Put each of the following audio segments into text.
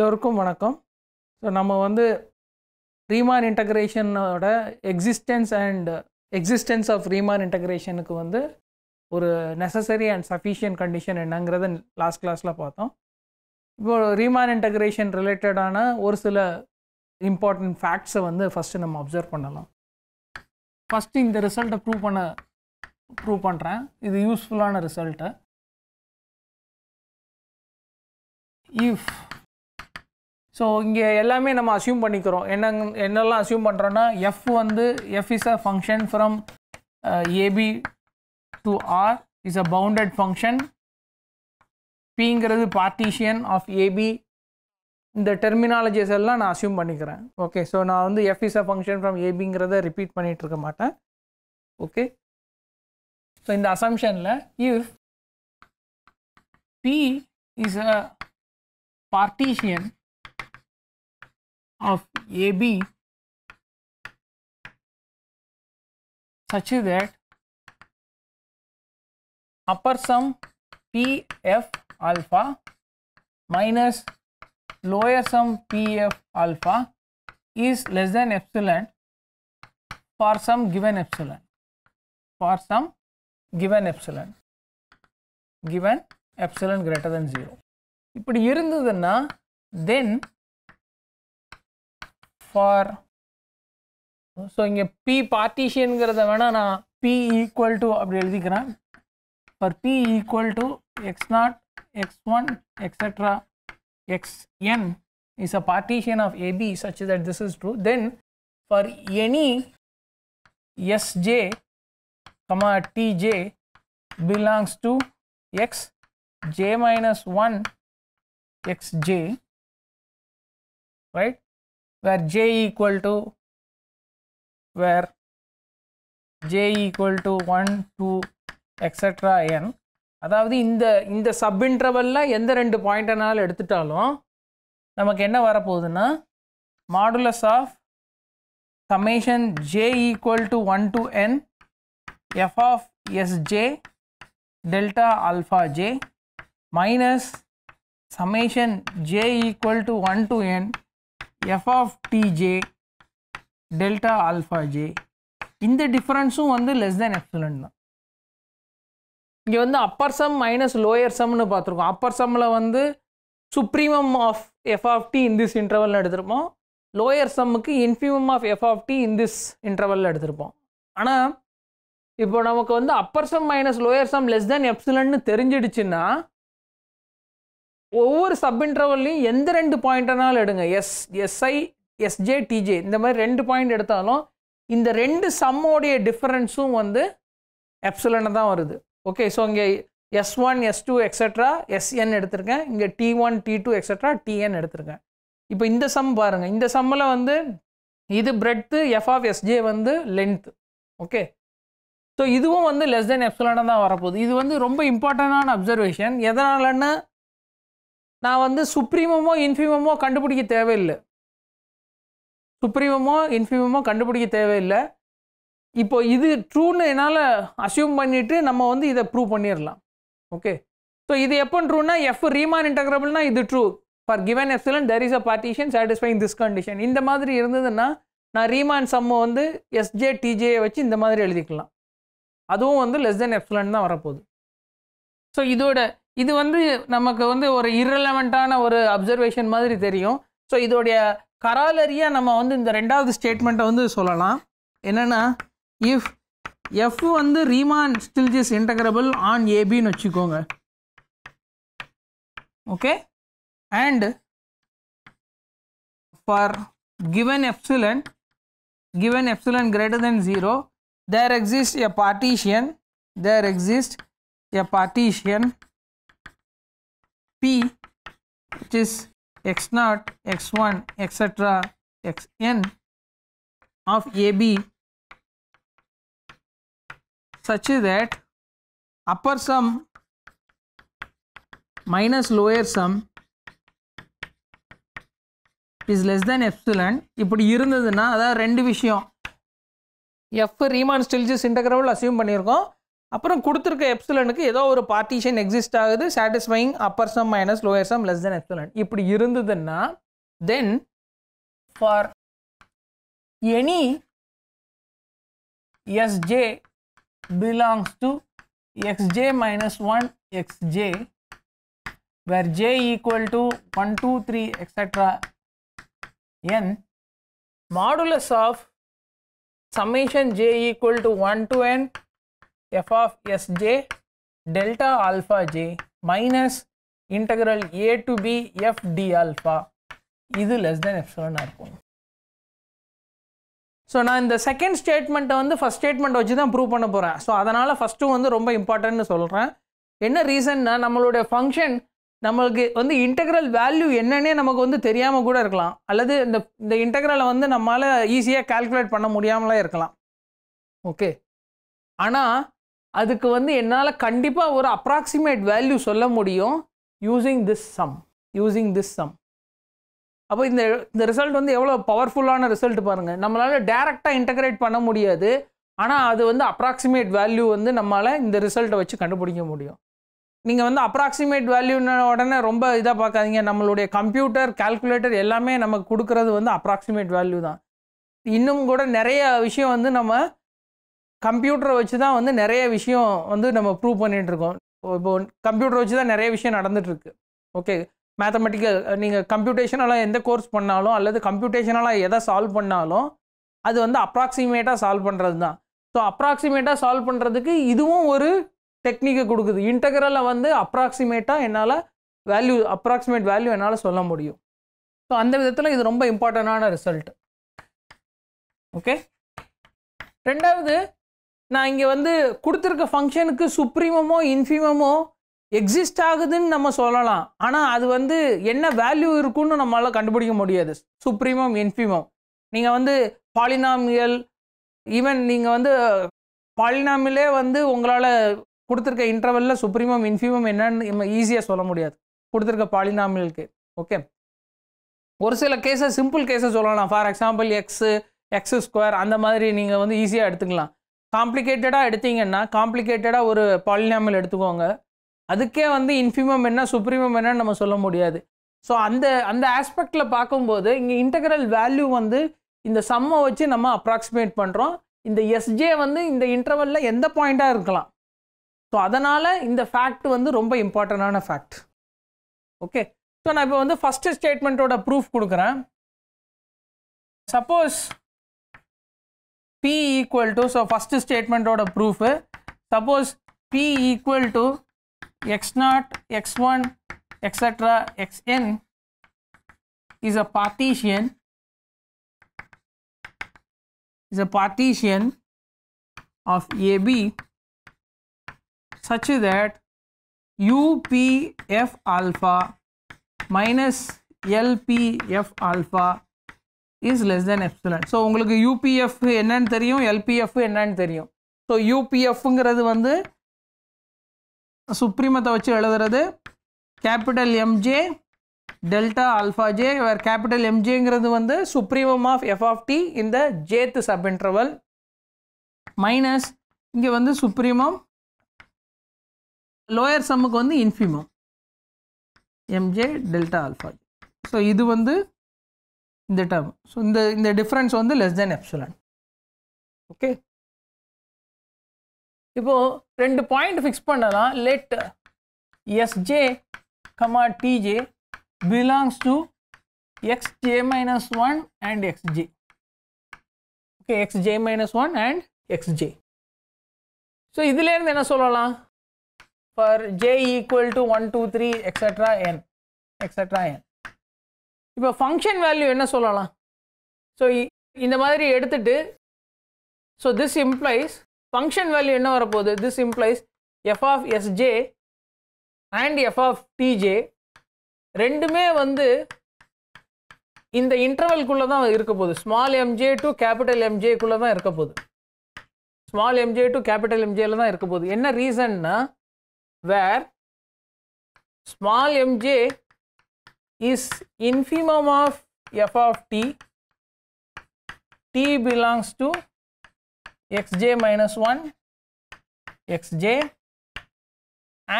எல்லோருக்கும் வணக்கம் ஸோ நம்ம வந்து ரீமான் இன்டகிரேஷனோட existence and existence of Riemann இன்டகிரேஷனுக்கு வந்து ஒரு நெசசரி அண்ட் சஃபிஷியன்ட் கண்டிஷன் என்னங்கிறத லாஸ்ட் கிளாஸில் பார்த்தோம் இப்போது ரீமான் இன்டகிரேஷன் ரிலேட்டடான ஒரு சில இம்பார்ட்டண்ட் ஃபேக்ட்ஸை வந்து ஃபஸ்ட்டு நம்ம அப்சர்வ் பண்ணலாம் ஃபஸ்ட்டு இந்த ரிசல்ட்டை ப்ரூவ் பண்ண ப்ரூவ் பண்ணுறேன் இது யூஸ்ஃபுல்லான ரிசல்ட்டை இஃப் ஸோ இங்கே எல்லாமே நம்ம அசியூம் பண்ணிக்கிறோம் என்ன என்னெல்லாம் அசியூம் பண்ணுறோன்னா எஃப் வந்து F is a function from AB to R is a bounded function பிங்கிறது பார்ட்டிஷியன் ஆஃப் ஏபி இந்த டெர்மினாலஜிஸ் எல்லாம் நான் அசியூம் பண்ணிக்கிறேன் ஓகே ஸோ நான் வந்து F is a function from ஏபிங்கிறத ரிப்பீட் பண்ணிகிட்டு இருக்க மாட்டேன் ஓகே ஸோ இந்த அசம்ஷனில் if P is a partition of AB such that upper sum PF alpha minus lower sum PF alpha is less than epsilon for some given epsilon for some given epsilon given epsilon greater than 0 இப்படி இருந்ததுன்னா then for so inge p partition gradha vena na p equal to abdi eludhikran for p equal to x0 x1 etc xn is a partition of ab such that this is true then for any sj comma tj belongs to x j minus 1 xj right where j equal to where j equal to 1 2 etc n அதாவது இந்த இந்த sub இன்டர்வலில் எந்த ரெண்டு பாயிண்ட்டனாலும் எடுத்துட்டாலும் நமக்கு என்ன வரப்போகுதுன்னா modulus of summation J equal to one to N F of SJ delta alpha J minus summation J equal to one to N f of tj delta alpha j இந்த differenceும் வந்து லெஸ் தேன் epsilon தான் இங்கே வந்து upper sum minus lower சம்னு பார்த்துருக்கோம் upper சம்மில் வந்து supremum of F of t in this interval எடுத்திருப்போம் லோயர் சம்முக்கு infimum of F of t in this interval எடுத்திருப்போம் ஆனால் இப்போ நமக்கு வந்து upper sum minus lower sum less than எப்சிலன்னு தெரிஞ்சிடுச்சின்னா ஒவ்வொரு சப் இன்டர்வல்லையும் எந்த ரெண்டு பாயிண்ட்டனாலும் எடுங்க எஸ் எஸ்ஐ எஸ்ஜே டிஜே இந்த மாதிரி ரெண்டு பாயிண்ட் எடுத்தாலும் இந்த ரெண்டு சம்மோடைய டிஃப்ரென்ஸும் வந்து எப்சலனை தான் வருது ஓகே ஸோ இங்கே S one S two extra SN எடுத்திருக்கேன் இங்கே T one D two etcetera TN எடுத்திருக்கேன் இப்போ இந்த சம் பாருங்கள் இந்த சம்மில் வந்து இது பிரெட்த்து எஃப் ஆஃப் எஸ்ஜே வந்து லென்த்து ஓகே ஸோ இதுவும் வந்து லெஸ் தென் எப்சலனாக தான் வரப்போகுது இது வந்து ரொம்ப இம்பார்ட்டண்டான அப்சர்வேஷன் எதனாலன்னு நான் வந்து சுப்ரீமமோ இன்ஃபிமமோ கண்டுபிடிக்க தேவையில்லை சுப்ரீமமோ இன்ஃபீமமோ கண்டுபிடிக்க தேவையில்லை இப்போ இது ட்ரூன்னு என்னால் அசியூம் பண்ணிவிட்டு நம்ம வந்து இதை ப்ரூவ் பண்ணிடலாம் ஓகே ஸோ இது எப்போ ட்ரூனா எஃப் ரீமான் இன்டகிரபிள்னா இது true for given epsilon there is a partition satisfying this condition இந்த மாதிரி இருந்ததுன்னா நான் ரீமான் சம்மு வந்து எஸ்ஜே டிஜேயை வச்சு இந்த மாதிரி எழுதிக்கலாம் அதுவும் வந்து லெஸ் தென் எஃப்சிலன் தான் வரப்போகுது ஸோ இதோட இது வந்து நமக்கு வந்து ஒரு இரலவெண்ட்டான ஒரு அப்சர்வேஷன் மாதிரி தெரியும் ஸோ இதோடைய கராலரியாக நம்ம வந்து இந்த ரெண்டாவது ஸ்டேட்மெண்ட்டை வந்து சொல்லலாம் என்னென்னா இஃப் எஃப் வந்து ரீமான் ஸ்டில்ஜிஸ் இன்டகிரபிள் ஆன் ஏபின்னு வச்சுக்கோங்க okay and for given epsilon given epsilon greater than zero there exist a partition there exist a partition P which is x naught, x1 etc xn of a b such that upper sum minus lower sum is less than epsilon இப்படி இருந்ததுன்னா அதாவது ரெண்டு விஷயம் F Riemann Stieltjes integrable assume பண்ணியிருக்கோம் அப்புறம் கொடுத்துருக்க எப்சிலனுக்கு ஏதோ ஒரு பார்ட்டிஷன் எக்ஸிஸ்ட் ஆகுது satisfying upper sum minus lower sum less than epsilon இப்படி இருந்ததுன்னா then for any SJ belongs to XJ minus one XJ where J equal to one two three extra N modulus of summation J equal to one to N f of sj delta alpha j minus integral a to b f d alpha இது less than epsilon இருக்கும் so நான் இந்த second ஸ்டேட்மெண்ட்டை வந்து first statement வச்சு தான் prove பண்ண போகிறேன் ஸோ அதனால் ஃபஸ்ட்டு வந்து ரொம்ப important சொல்கிறேன் என்ன ரீசன்னா நம்மளுடைய ஃபங்க்ஷன் நம்மளுக்கு வந்து இன்டெகிரல் வேல்யூ என்னன்னே நமக்கு வந்து தெரியாமல் கூட இருக்கலாம் அல்லது இந்த இந்த இன்டெக்ரலை வந்து நம்மளால் ஈஸியாக கால்குலேட் பண்ண முடியாமலாம் இருக்கலாம் ஓகே ஆனால் அதுக்கு வந்து என்னால் கண்டிப்பாக ஒரு அப்ராக்சிமேட் வேல்யூ சொல்ல முடியும் using this sum using this sum அப்போ இந்த இந்த ரிசல்ட் வந்து எவ்வளோ பவர்ஃபுல்லான ரிசல்ட் பாருங்கள் நம்மளால் டேரெக்டாக இன்டகிரேட் பண்ண முடியாது ஆனால் அது வந்து அப்ராக்சிமேட் வேல்யூ வந்து நம்மளால் இந்த ரிசல்ட்டை வச்சு கண்டுபிடிக்க முடியும் நீங்கள் வந்து அப்ராக்சிமேட் வேல்யூன உடனே ரொம்ப இதாக பார்க்காதீங்க நம்மளுடைய கம்ப்யூட்டர் கால்குலேட்டர் எல்லாமே நமக்கு கொடுக்குறது வந்து அப்ராக்சிமேட் வேல்யூ தான் இன்னும் கூட நிறைய விஷயம் வந்து நம்ம கம்ப்யூட்டரை வச்சு தான் வந்து நிறைய விஷயம் வந்து நம்ம ப்ரூவ் பண்ணிகிட்டு இருக்கோம் இப்போ கம்ப்யூட்டரை வச்சு தான் நிறைய விஷயம் நடந்துகிட்ருக்கு ஓகே மேத்தமெட்டிக்கல் நீங்கள் கம்ப்யூட்டேஷனெல்லாம் எந்த கோர்ஸ் பண்ணாலும் அல்லது கம்ப்யூட்டேஷனெல்லாம் எதை சால்வ் பண்ணாலும் அது வந்து அப்ராக்சிமேட்டாக சால்வ் பண்ணுறது தான் ஸோ அப்ராக்சிமேட்டாக சால்வ் பண்ணுறதுக்கு இதுவும் ஒரு டெக்னிக்கை கொடுக்குது இன்டகரலை வந்து அப்ராக்சிமேட்டாக என்னால் வேல்யூ அப்ராக்சிமேட் வேல்யூ என்னால் சொல்ல முடியும் ஸோ அந்த விதத்தில் இது ரொம்ப இம்பார்ட்டண்டான ரிசல்ட் ஓகே ரெண்டாவது நான் இங்கே வந்து கொடுத்துருக்க ஃபங்க்ஷனுக்கு சுப்ரீமமோ இன்ஃபீமமோ எக்ஸிஸ்ட் ஆகுதுன்னு நம்ம சொல்லலாம் ஆனால் அது வந்து என்ன வேல்யூ இருக்குன்னு நம்மளால் கண்டுபிடிக்க முடியாது சுப்ரீமம் இன்ஃபீமம் நீங்கள் வந்து பாலினாமியல் ஈவன் நீங்கள் வந்து பாலினாமிலே வந்து உங்களால் கொடுத்துருக்க இன்டர்வலில் சுப்ரீமம் இன்ஃபீமம் என்னன்னு ஈஸியாக சொல்ல முடியாது கொடுத்துருக்க பாலினாமியலுக்கு ஓகே ஒரு சில கேஸை சிம்பிள் கேஸை சொல்லலாம் for example X X square அந்த மாதிரி நீங்கள் வந்து ஈஸியாக எடுத்துக்கலாம் காம்ப்ளிகேட்டடாக எடுத்தீங்கன்னா காம்ப்ளிகேட்டடாக ஒரு பாலினாமல் எடுத்துக்கோங்க அதுக்கே வந்து இன்ஃபிமம் என்ன சுப்ரீமம் என்னன்னு நம்ம சொல்ல முடியாது ஸோ அந்த அந்த ஆஸ்பெக்டில் பார்க்கும்போது இங்கே இன்டகரல் வேல்யூ வந்து இந்த சம்மை வச்சு நம்ம அப்ராக்சிமேட் பண்ணுறோம் இந்த எஸ்ஜே வந்து இந்த இன்டர்வலில் எந்த பாயிண்ட்டாக இருக்கலாம் ஸோ அதனால் இந்த ஃபேக்ட் வந்து ரொம்ப இம்பார்ட்டண்டான ஃபேக்ட் ஓகே ஸோ நான் இப்போ வந்து ஃபஸ்ட்டு ஸ்டேட்மெண்ட்டோட ப்ரூஃப் கொடுக்குறேன் suppose P equal to, so first statement out of proof, suppose P equal to x naught, x1, etc., xn is a partition, is a partition of AB such that UPF alpha minus LPF alpha is less than epsilon so உங்களுக்கு UPF என்னன்னு தெரியும் LPF என்னன்னு தெரியும் so யூபிஎஃப்ங்கிறது வந்து சுப்ரீமத்தை வச்சு எழுதுறது capital MJ delta alpha J where capital எம்ஜேங்கிறது வந்து supremum of F of T இந்த ஜேத் சப் இன்டர்வல் மைனஸ் இங்கே வந்து சுப்ரீமம் லோயர் சம்முக்கு வந்து infimum MJ delta alpha so இது வந்து இந்த டேர்ம் ஸோ இந்த இந்த டிஃப்ரென்ஸ் வந்து லெஸ் தென் எப்சுலன் ஓகே இப்போது ரெண்டு பாயிண்ட் ஃபிக்ஸ் பண்ணனா let SJ comma TJ belongs to xj minus 1 and xj okay xj minus 1 and xj so இதுல இருந்து என்ன சொல்லலாம் for j equal to 1 2 3 etc n etc n இப்போ function value என்ன சொல்லலாம் ஸோ இந்த மாதிரி எடுத்துட்டு so this implies function value என்ன வரப்போகுது this implies F of SJ and F of TJ ரெண்டுமே வந்து இந்த இன்டர்வல்குள்ளே தான் இருக்க போகுது ஸ்மால் எம்ஜே டு கேபிட்டல் எம்ஜேக்குள்ளே தான் இருக்க போகுது ஸ்மால் எம்ஜே டு கேபிட்டல் எம்ஜேயில் தான் இருக்க போகுது என்ன ரீசன்னா where small MJ is infimum of f of t, t belongs to xj minus 1, xj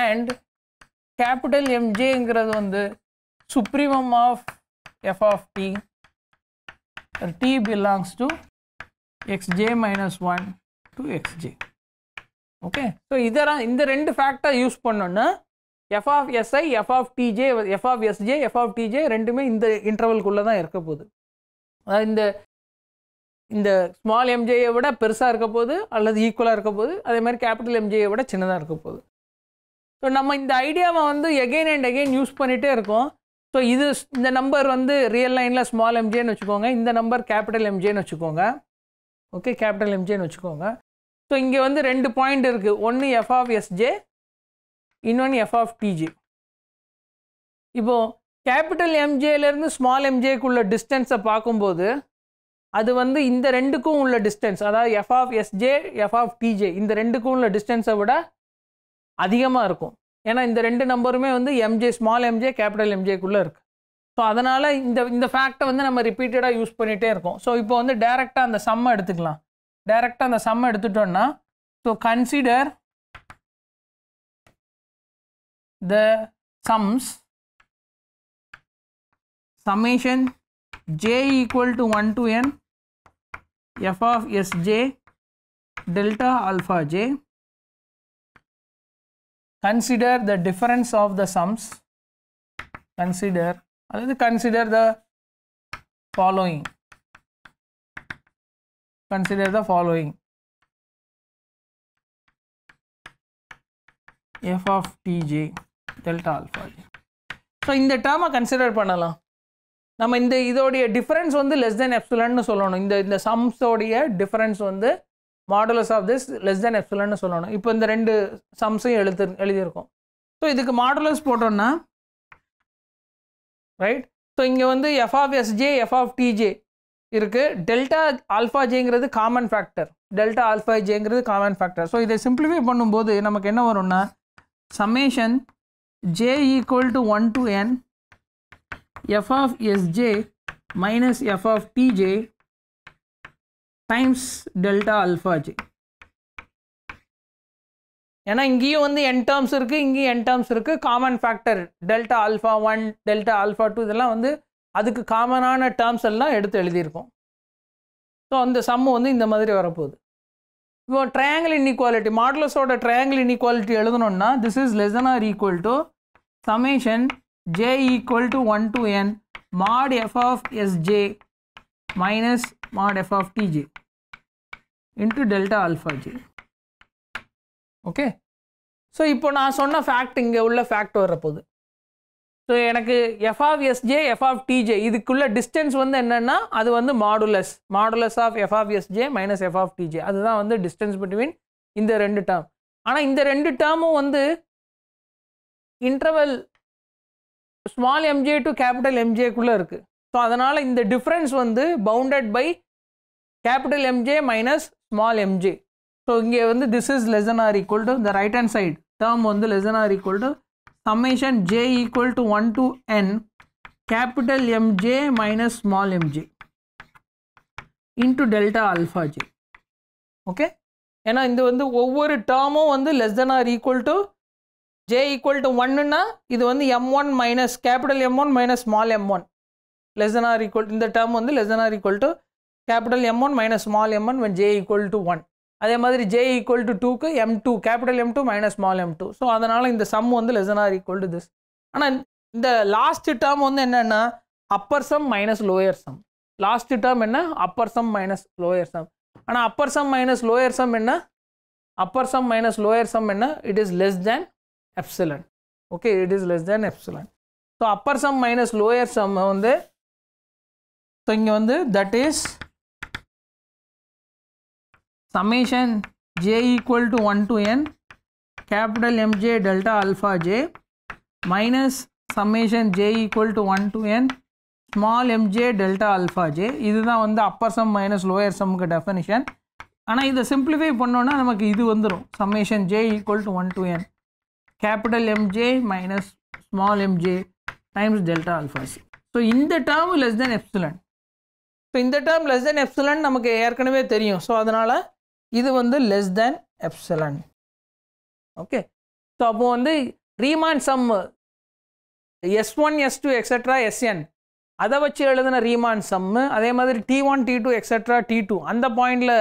and capital mj என்கிறது வந்து supremum of f of t, t belongs to xj minus 1 to xj. okay so இதரா இந்த ரெண்டு factor use பண்ணோன்னா F of SI F of TJ F of SJ F of TJ ரெண்டுமே இந்த இன்டர்வல்குள்ளே தான் இருக்க போகுது அதாவது இந்த இந்த ஸ்மால் எம்ஜேயை விட பெருசாக இருக்க போது அல்லது ஈக்குவலாக இருக்க போது அதே மாதிரி கேபிட்டல் எம்ஜேயை விட சின்னதாக இருக்க போகுது ஸோ நம்ம இந்த ஐடியாவை வந்து எகெயின் அண்ட் எகெயின் யூஸ் பண்ணிகிட்டே இருக்கோம் ஸோ இது இந்த நம்பர் வந்து ரியல் லைனில் ஸ்மால் எம்ஜேன்னு வச்சுக்கோங்க இந்த நம்பர் கேபிட்டல் எம்ஜேன்னு வச்சுக்கோங்க ஓகே கேபிட்டல் எம்ஜேன்னு வச்சுக்கோங்க ஸோ இங்கே வந்து ரெண்டு பாயிண்ட் இருக்குது ஒன்று எஃப் ஆஃப் எஸ்ஜே இன்னொன்று எஃப் ஆஃப் டிஜே இப்போது கேபிட்டல் எம்ஜேலேருந்து ஸ்மால் எம்ஜேக்கு உள்ள டிஸ்டன்ஸை பார்க்கும்போது அது வந்து இந்த ரெண்டுக்கும் உள்ள டிஸ்டன்ஸ் அதாவது F of SJ F of TJ இந்த ரெண்டுக்கும் உள்ள டிஸ்டன்ஸை விட அதிகமாக இருக்கும் ஏன்னா இந்த ரெண்டு நம்பருமே வந்து எம்ஜே ஸ்மால் எம்ஜே கேபிட்டல் எம்ஜேக்குள்ளே இருக்குது ஸோ அதனால் இந்த இந்த ஃபேக்டை வந்து நம்ம ரிப்பீட்டடாக யூஸ் பண்ணிகிட்டே இருக்கோம் ஸோ இப்போ வந்து டேரெக்டாக அந்த சம்மை எடுத்துக்கலாம் டேரெக்டாக அந்த சம்மை எடுத்துட்டோன்னா so consider the sums summation j equal to 1 to n f of sj delta alpha j. Consider the difference of the sums. Consider, consider the following. Consider the following. f of tj delta alpha so இந்த டேர்மை consider பண்ணலாம் நம்ம இந்த இதோடைய difference வந்து less than எப்சுலன்னு சொல்லணும் இந்த இந்த சம்ஸோடைய டிஃப்ரென்ஸ் வந்து modulus of this less than எப்சுலன்னு சொல்லணும் இப்போ இந்த ரெண்டு சம்ஸையும் எழுத்து எழுதியிருக்கோம் ஸோ இதுக்கு மாடுலஸ் போட்டோம்னா ரைட் ஸோ இங்கே வந்து F of SJ F of TJ இருக்குது டெல்டா ஆல்ஃபா ஜேங்கிறது காமன் ஃபேக்டர் டெல்டா ஆல்ஃபா ஜேங்கிறது காமன் ஃபேக்டர் ஸோ இதை சிம்பிளிஃபை பண்ணும்போது நமக்கு என்ன வரும்னா summation j equal to 1 to n f of sj minus f of tj times delta alpha j ஏன்னா இங்கேயும் வந்து என் டேர்ம்ஸ் இருக்குது இங்கேயும் என் டேர்ம்ஸ் இருக்குது common factor delta alpha one delta alpha two இதெல்லாம் வந்து அதுக்கு காமனான டேர்ம்ஸ் எல்லாம் எடுத்து எழுதியிருக்கோம் ஸோ அந்த சம்மு வந்து இந்த மாதிரி வரப்போகுது இப்போ ட்ரையாங்கிள் இன்இக்வாலிட்டி மாடலஸோட ட்ரையாங்கிள் இன்இக்வாலிட்டி எழுதணும்னா this is less than or equal to summation J equal to one to N mod F of SJ minus mod F of TJ into delta alpha J okay so இப்போ நான் சொன்ன fact இங்கே உள்ள fact வரப்போகுது so எனக்கு f of SJ F of t j இதுக்குள்ள distance வந்து என்னென்னா அது வந்து modulus modulus of F of SJ minus F of t j அதுதான் வந்து டிஸ்டன்ஸ் பிட்வீன் இந்த ரெண்டு டேர்ம் ஆனால் இந்த ரெண்டு டேர்மும் வந்து interval small MJ to capital எம்ஜேக்குள்ளே இருக்குது ஸோ அதனால் இந்த டிஃப்ரென்ஸ் வந்து bounded by capital m j minus small m j so இங்கே வந்து this is less than or equal to இந்த ரைட் ஹேண்ட் சைடு டேர்ம் வந்து less than or equal to summation j equal to 1 to n capital mj minus small mj into delta alpha j okay ஏன்னா இந்த வந்து ஒவ்வொரு டேர்மும் வந்து less than or equal to j equal to ஒன்னுன்னா இது வந்து m one minus capital m one minus small m one less than or equal இந்த டேர்ம் வந்து less than or equal to capital m one minus small m one when j equal to one அதே மாதிரி j equal to டூக்கு m two capital m two minus small M two so அதனால் இந்த sum வந்து less than or equal to this ஆனால் இந்த last term வந்து என்னென்னா upper sum minus lower sum last term என்ன upper sum minus lower sum ஆனால் upper sum minus lower sum என்ன upper sum minus lower sum என்ன it is less than epsilon okay it is less than epsilon so upper sum minus lower sum வந்து so இங்கே வந்து that is summation j equal to 1 to n capital Mj delta alpha j minus summation j equal to 1 to n small mj delta alpha j இதுதான் வந்து sum sum minus lower கு definition ஆனால் இதை simplify பண்ணோன்னா நமக்கு இது வந்துடும் summation j to to one to n capital m j minus small m j times delta alphas so இந்த term less than epsilon so இந்த term லெஸ் than epsilon நமக்கு ஏற்கனவே தெரியும் ஸோ அதனால் இது வந்து less than epsilon okay so அப்போ வந்து Riemann sum s one S two extra s n அதை வச்சு எழுதின ரீமான் சம்மு அதே மாதிரி t one D two extra t two அந்த பாயிண்டில்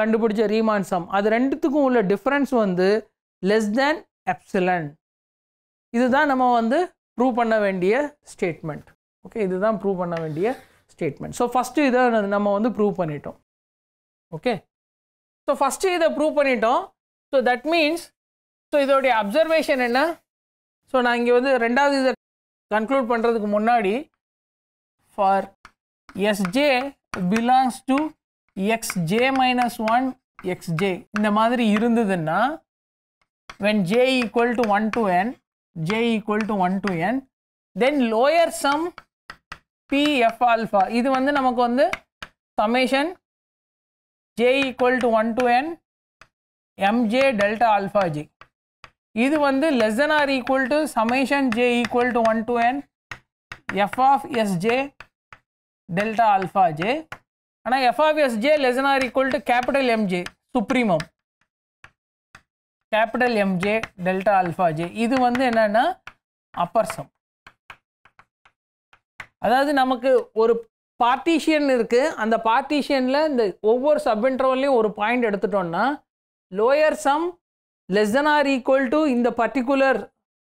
கண்டுபிடிச்ச ரீமான் சம் அது ரெண்டுத்துக்கும் உள்ள டிஃப்ரென்ஸ் வந்து லெஸ் தேன் எப்சிலன் இதுதான் நம்ம வந்து ப்ரூவ் பண்ண வேண்டிய ஸ்டேட்மெண்ட் ஓகே இதுதான் ப்ரூவ் பண்ண வேண்டிய ஸ்டேட்மெண்ட் ஸோ ஃபஸ்ட்டு இதை நம்ம வந்து ப்ரூவ் பண்ணிட்டோம் ஓகே ஸோ ஃபஸ்ட்டு இதை ப்ரூவ் பண்ணிட்டோம் ஸோ தட் மீன்ஸ் ஸோ இதோடைய அப்சர்வேஷன் என்ன ஸோ நான் இங்கே வந்து ரெண்டாவது இதை கன்க்ளூட் பண்ணுறதுக்கு முன்னாடி for s j belongs to XJ minus one x j இந்த மாதிரி இருந்ததுன்னா when j equal to 1 to n j equal to 1 to n then lower sum p f இது வந்து நமக்கு வந்து summation j equal to 1 to n mj delta alpha j இது வந்து less than or equal to summation j equal to 1 to n f of sj delta alpha j ஆனால் f of sj less than or equal to capital mj supremum capital mj delta alpha j இது வந்து என்னன்னா upper sum அதாவது நமக்கு ஒரு partition இருக்குது அந்த பார்ட்டிஷியனில் இந்த ஒவ்வொரு சப் இன்டர்வல்லையும் ஒரு பாயிண்ட் எடுத்துட்டோம்னா lower sum less than or equal to இந்த particular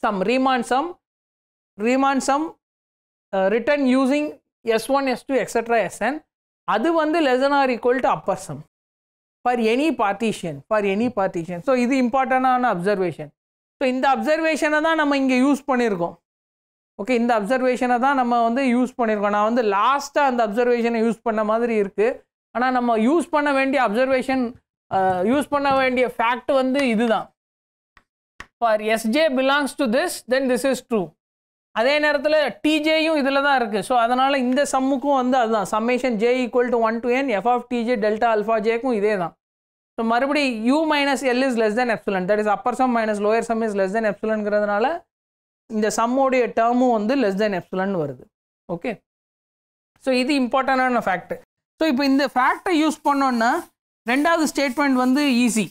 sum Riemann sum Riemann sum written using s one S two extra s n அது வந்து less than or equal to upper sum for any partition for any partition so இது இம்பார்ட்டண்டான observation so இந்த அப்சர்வேஷனை தான் நம்ம இங்கே use பண்ணியிருக்கோம் okay இந்த அப்சர்வேஷனை தான் நம்ம வந்து யூஸ் பண்ணியிருக்கோம் நான் வந்து லாஸ்ட்டாக அந்த அப்சர்வேஷனை யூஸ் பண்ண மாதிரி இருக்குது ஆனால் நம்ம யூஸ் பண்ண வேண்டிய அப்சர்வேஷன் யூஸ் பண்ண வேண்டிய ஃபேக்ட் வந்து இதுதான் for s j belongs to this then this is true அதே நேரத்தில் டிஜேயும் இதில் தான் இருக்குது ஸோ அதனால் இந்த சம்முக்கும் வந்து அதுதான் summation J equal to one to N F of t j delta alpha ஜேக்கும் இதே தான் ஸோ மறுபடி u minus l is less than epsilon that is upper sum minus lower sum is less than எப்சுலன்கிறதுனால இந்த சம்முடைய டேர்மும் வந்து லெஸ் தேன் எப்சிலன் வருது ஓகே ஸோ இது இம்பார்ட்டண்டான ஃபேக்ட் ஸோ இப்போ இந்த ஃபேக்டை யூஸ் பண்ணோன்னா ரெண்டாவது ஸ்டேட்மெண்ட் வந்து ஈஸி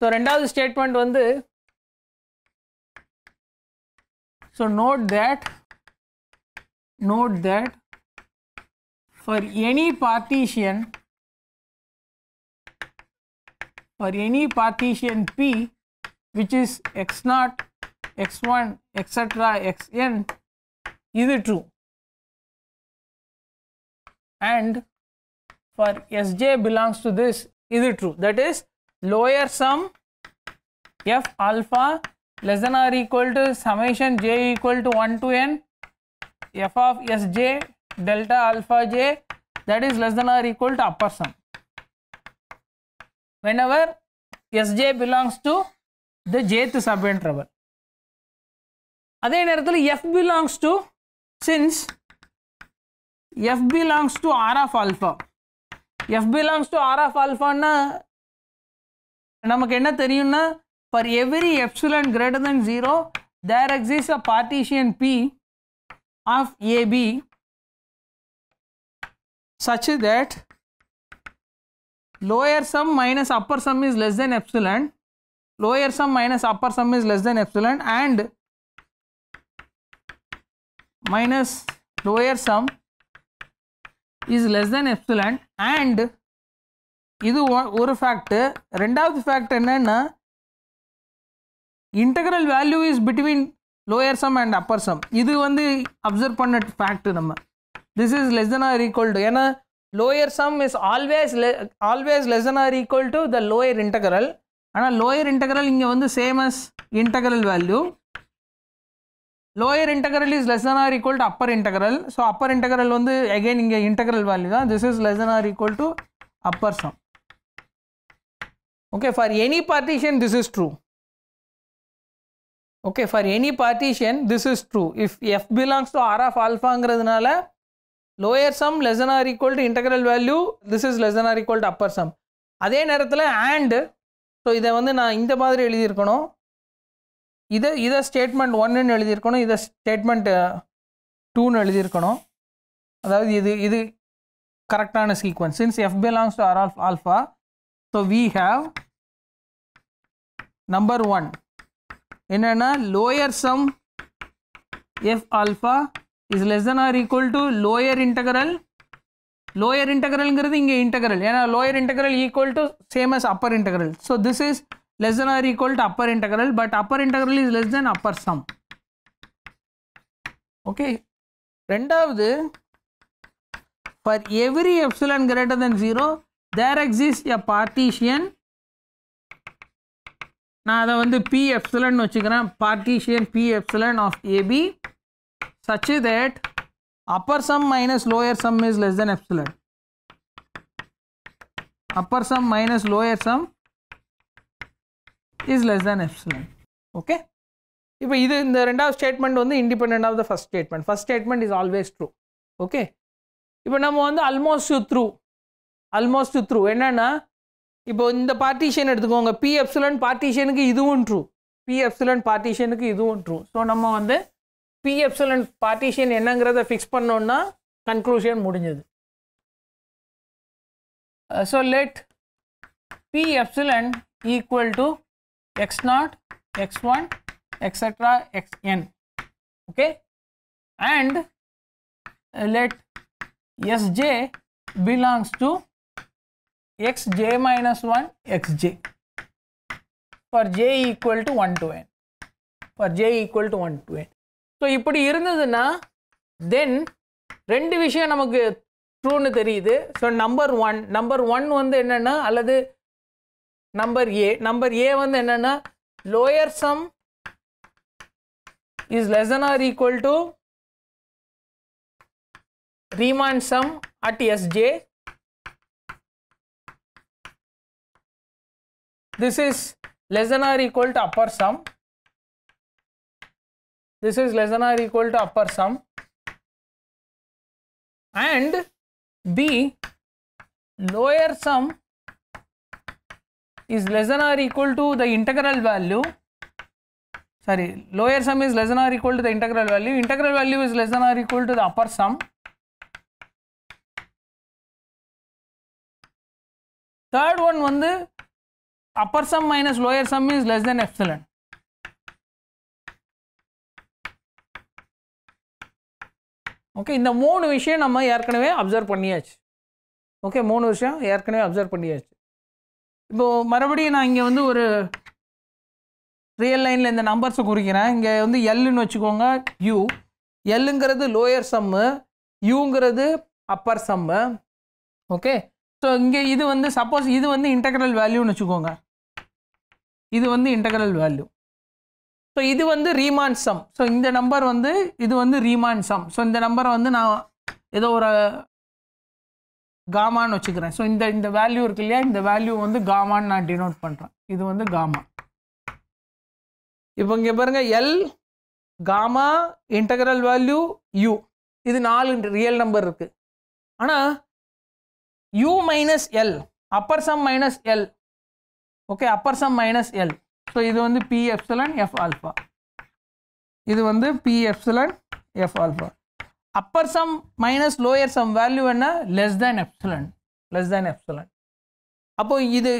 ஸோ ரெண்டாவது ஸ்டேட்மெண்ட் வந்து so note that note that for any partition for any partition p which is x naught x 1 etc x n is true and for s j belongs to this is true that is lower sum f alpha less than or equal to summation j equal to 1 to n f of s j delta alpha j that is less than or equal to upper sum whenever s j belongs to the jth sub interval அதே நேரத்தில் belongs to, since since f belongs to r alpha. Alpha f belongs to r of ஆல்ஃபான்னா நமக்கு என்ன தெரியும்னா for every epsilon greater than 0 there exists a partition p of ab such that lower sum minus upper sum is less than epsilon lower sum minus upper sum is less than epsilon and minus lower sum is less than epsilon and இது ஒரு fact ரெண்டாவது fact என்னன்னா integral value is between lower sum and upper sum இது வந்து observe பண்ண fact நம்ம this is less than or equal to ஏன்னா lower sum is always always less than or equal to the lower integral ஆனால் lower integral இங்கே வந்து same as integral value lower integral is less or equal to upper integral so upper integral வந்து again இங்கே integral value தான் this is less or equal to upper sum okay for any partition this is true okay for any partition this is true if f belongs to r of alpha ங்கிறதுனால lower sum less than or equal to integral value this is less than or equal to upper sum அதே நேரத்தில் and so இதை வந்து நான் இந்த மாதிரி எழுதியிருக்கணும் இதை இதை ஸ்டேட்மெண்ட் ஒன்றுன்னு எழுதியிருக்கணும் இதை ஸ்டேட்மெண்ட் டூன்னு எழுதியிருக்கணும் அதாவது இது இது கரெக்டான sequence since f belongs to r all alpha so we have number one என்னென்னா lower sum f alpha is less than or equal to lower integral lower இன்டகரல்ங்கிறது இங்கே இன்டகரல் ஏன்னா lower integral equal to same as upper integral so this is less than or equal to upper integral but upper integral is less than upper sum okay ரெண்டாவது for every epsilon greater than 0 there exists a partition நான் அதை P epsilon, epsilon வச்சுக்கிறேன் Partition P epsilon of a b, such that upper sum minus lower sum is less than epsilon upper sum minus lower sum is less than epsilon okay இப்போ இது இந்த ரெண்டாவது statement வந்து independent of the first statement first statement is always true okay இப்போ நம்ம வந்து almost through almost through என்னென்னா இப்போ இந்த பார்ட்டிஷன் எடுத்துக்கோங்க பி எப்சிலன் பார்ட்டிஷனுக்கு இதுவும் ட்ரூ பி எப்சிலன் பார்ட்டிஷனுக்கு இதுவும் ட்ரூ ஸோ நம்ம வந்து பி எப்சிலன் பார்ட்டிஷன் என்னங்கிறத ஃபிக்ஸ் பண்ணோன்னா கன்க்ளூஷன் முடிஞ்சது so let P epsilon equal to x x0, x1, etc., xn. Okay, and let Sj belongs to xj minus 1 xj for j equal to 1 to n for j equal to 1 to n. So இப்படி இருந்ததுன்னா then ரெண்டு விஷயம் நமக்கு ட்ரூன்னு தெரியுது so number one number one வந்து என்னென்னா அல்லது Number A. number ஏ வந்து என்னன்னா Lower sum is less than or equal to Riemann sum at Sj. This is less than or equal to upper sum. This is less than or equal to upper sum. And B lower sum is less than or equal to the integral value sorry lower sum is less than or equal to the integral value integral value is less than or equal to the upper sum third one வந்து upper sum minus lower sum is less than epsilon okay இந்த மூணு விஷயம் நம்ம ஏற்கனவே observe பண்ணியாச்சு okay மூணு விஷயம் ஏற்கனவே அப்சர்வ் பண்ணியாச்சு இப்போது மறுபடியும் நான் இங்கே வந்து ஒரு ரியல் லைனில் இந்த நம்பர்ஸை குறிக்கிறேன் இங்கே வந்து எல்லுன்னு வச்சுக்கோங்க யூ எல்லுங்கிறது லோயர் சம்மு யூங்கிறது அப்பர் சம்மு ஓகே ஸோ இங்கே இது வந்து சப்போஸ் இது வந்து இன்டகரல் வேல்யூன்னு வச்சுக்கோங்க இது வந்து இன்டகரல் வேல்யூ ஸோ இது வந்து ரீமான் சம் ஸோ இந்த நம்பர் வந்து இது வந்து ரீமான் சம் ஸோ இந்த நம்பரை வந்து நான் ஏதோ ஒரு காமான்னு வச்சுக்கிறேன் ஸோ இந்த இந்த வேல்யூ இருக்கு இல்லையா இந்த வேல்யூ வந்து காமான்னு நான் டினோட் பண்ணுறேன் இது வந்து காமா இப்போ இங்கே பாருங்கள் l gamma integral value u இது நாலு ரியல் நம்பர் இருக்குது ஆனால் u minus l upper sum minus l okay upper sum minus l so இது வந்து பி எஃப்சலன் எஃப் ஆல்ஃபா இது வந்து P epsilon f alpha upper sum minus lower sum value என்ன less than epsilon less than epsilon அப்போது இது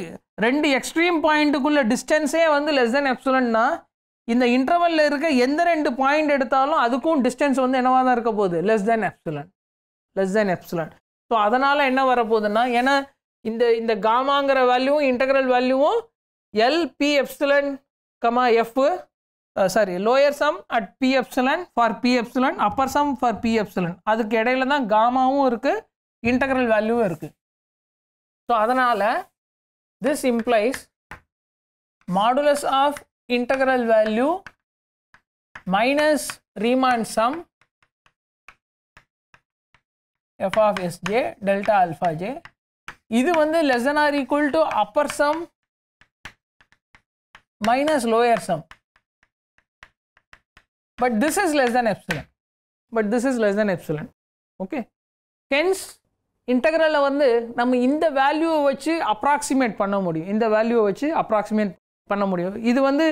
ரெண்டு extreme பாயிண்ட்டுக்குள்ள டிஸ்டன்ஸே வந்து less தேன் எப்சலன்னா இந்த இன்டர்வலில் இருக்க எந்த ரெண்டு பாயிண்ட் எடுத்தாலும் அதுக்கும் டிஸ்டன்ஸ் வந்து என்னவாக தான் இருக்க போகுது less than epsilon less than epsilon so அதனால் என்ன வரப்போகுதுன்னா ஏன்னா இந்த இந்த காமாங்கிற வேல்யூவும் இன்டகிரல் வேல்யூவும் l P epsilon comma f sorry lower sum at P epsilon for P epsilon upper sum for P epsilon அதுக்கு இடையில தான் காமாவும் இருக்கு இன்டகிரல் வேல்யூவும் இருக்கு ஸோ அதனால this implies modulus of integral value minus Riemann sum f of SJ delta alpha j இது வந்து less than or equal to upper sum minus lower sum but this is less than epsilon but this is less than epsilon okay hence இன்டகிரலில் வந்து நம்ம இந்த வேல்யூவை வச்சு approximate பண்ண முடியும் இந்த வேல்யூவை வச்சு அப்ராக்சிமேட் பண்ண முடியும் இது வந்து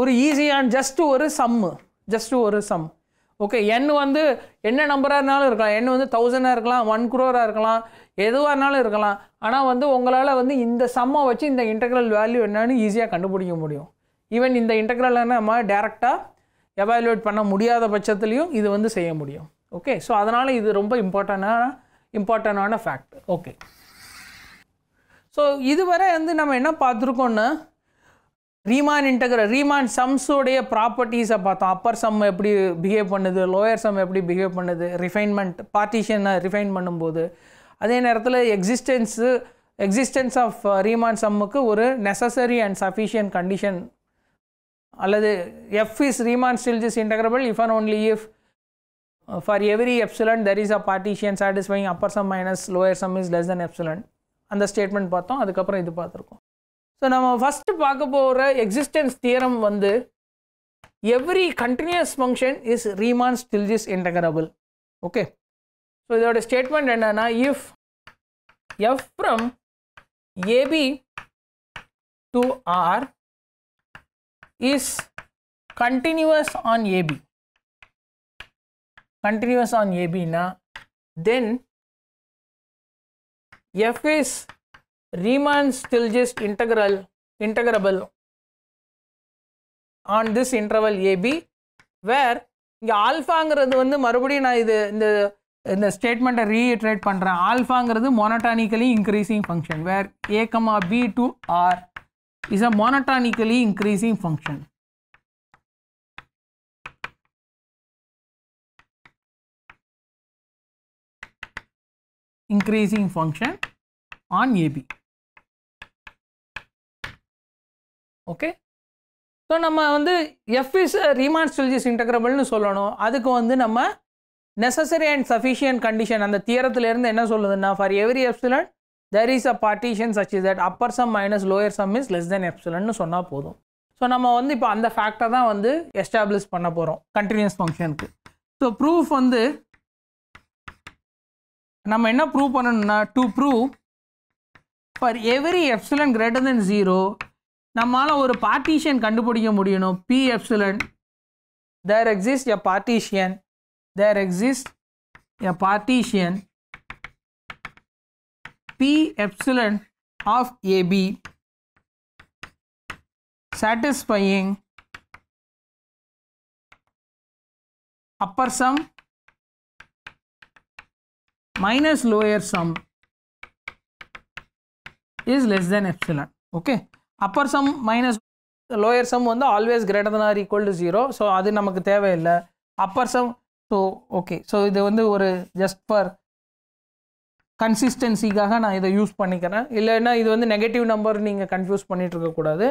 ஒரு ஈஸியான ஜஸ்ட்டு ஒரு சம்மு ஜஸ்ட்டு ஒரு சம் ஓகே என் வந்து என்ன நம்பராக இருந்தாலும் இருக்கலாம் என் வந்து தௌசண்டாக இருக்கலாம் ஒன் குரோராக இருக்கலாம் எதுவாக இருந்தாலும் இருக்கலாம் ஆனால் வந்து உங்களால் வந்து இந்த சம்மை வச்சு இந்த இன்டெக்ரல் வேல்யூ என்னன்னு ஈஸியாக கண்டுபிடிக்க முடியும் ஈவன் இந்த இன்டெக்ரலை நம்ம டேரெக்டாக எவாலுவேட் பண்ண முடியாத பட்சத்துலேயும் இது வந்து செய்ய முடியும் ஓகே ஸோ அதனால் இது ரொம்ப இம்பார்ட்டண்டான இம்பார்ட்டண்டான ஃபேக்ட் ஓகே ஸோ இதுவரை வந்து நம்ம என்ன பார்த்துருக்கோன்னா ரீமான் இன்டகிர ரீமான் சம்ஸோடைய ப்ராப்பர்ட்டிஸை பார்த்தோம் அப்பர் சம் எப்படி பிஹேவ் பண்ணுது லோயர் சம் எப்படி பிஹேவ் பண்ணுது ரிஃபைன்மெண்ட் பார்ட்டிஷனை ரிஃபைன் பண்ணும்போது அதே நேரத்தில் எக்ஸிஸ்டன்ஸு எக்ஸிஸ்டன்ஸ் ஆஃப் ரீமான் சம்முக்கு ஒரு நெசசரி அண்ட் சஃபிஷியன்ட் கண்டிஷன் அல்லது f is Riemann Stieltjes integrable if and only if for every epsilon there is a partition satisfying upper sum minus lower sum is less than epsilon அந்த statement பார்த்தோம் அதுக்கப்புறம் இது பார்த்துருக்கோம் so நம்ம first பார்க்க போகிற existence theorem வந்து every continuous function is Riemann Stieltjes integrable okay so இதோட ஸ்டேட்மெண்ட் என்னென்னா if f from AB to R is continuous on AB, continuous on AB na, then F is Riemann-Stieltjes integral integrable on this interval AB where இங்கே ஆல்ஃபாங்கிறது வந்து மறுபடியும் நான் இது இந்த இந்த ஸ்டேட்மெண்ட்டை ரீஇட்ரேட் பண்ணுறேன் ஆல்ஃபாங்கிறது monotonically increasing function where a comma b to R is a monotonically increasing function. increasing function on AB. Okay. So, நம்ம வந்து F f is Riemann Stieltjes இன்டகிரபிள்னு சொல்லணும் அதுக்கு வந்து நம்ம necessary and sufficient condition அந்த தியரத்தில் இருந்து என்ன சொல்லுதுன்னா for every epsilon there is a partition such is that upper sum minus lower sum is less than எப்சிலன்னு சொன்னால் போதும் ஸோ நம்ம வந்து இப்போ அந்த ஃபேக்டை தான் வந்து எஸ்டாப்ளிஷ் பண்ண போகிறோம் கண்டினியூஸ் ஃபங்க்ஷனுக்கு ஸோ ப்ரூஃப் வந்து நம்ம என்ன ப்ரூவ் பண்ணணும்னா to prove for every epsilon greater than zero நம்மளால் ஒரு பார்ட்டிஷியன் கண்டுபிடிக்க முடியணும் P epsilon there exist a partition there exist a partition P epsilon of AB satisfying upper sum minus lower sum is less than epsilon okay upper sum minus lower sum வந்து always greater than or equal to 0 so அது நமக்கு தேவையில்லை upper sum so okay so இது வந்து ஒரு just for கன்சிஸ்டன்சிக்காக நான் இதை use பண்ணிக்கிறேன் இல்லைன்னா இது வந்து நெகட்டிவ் நம்பர் நீங்கள் கன்ஃபியூஸ் பண்ணிட்டு இருக்கக்கூடாது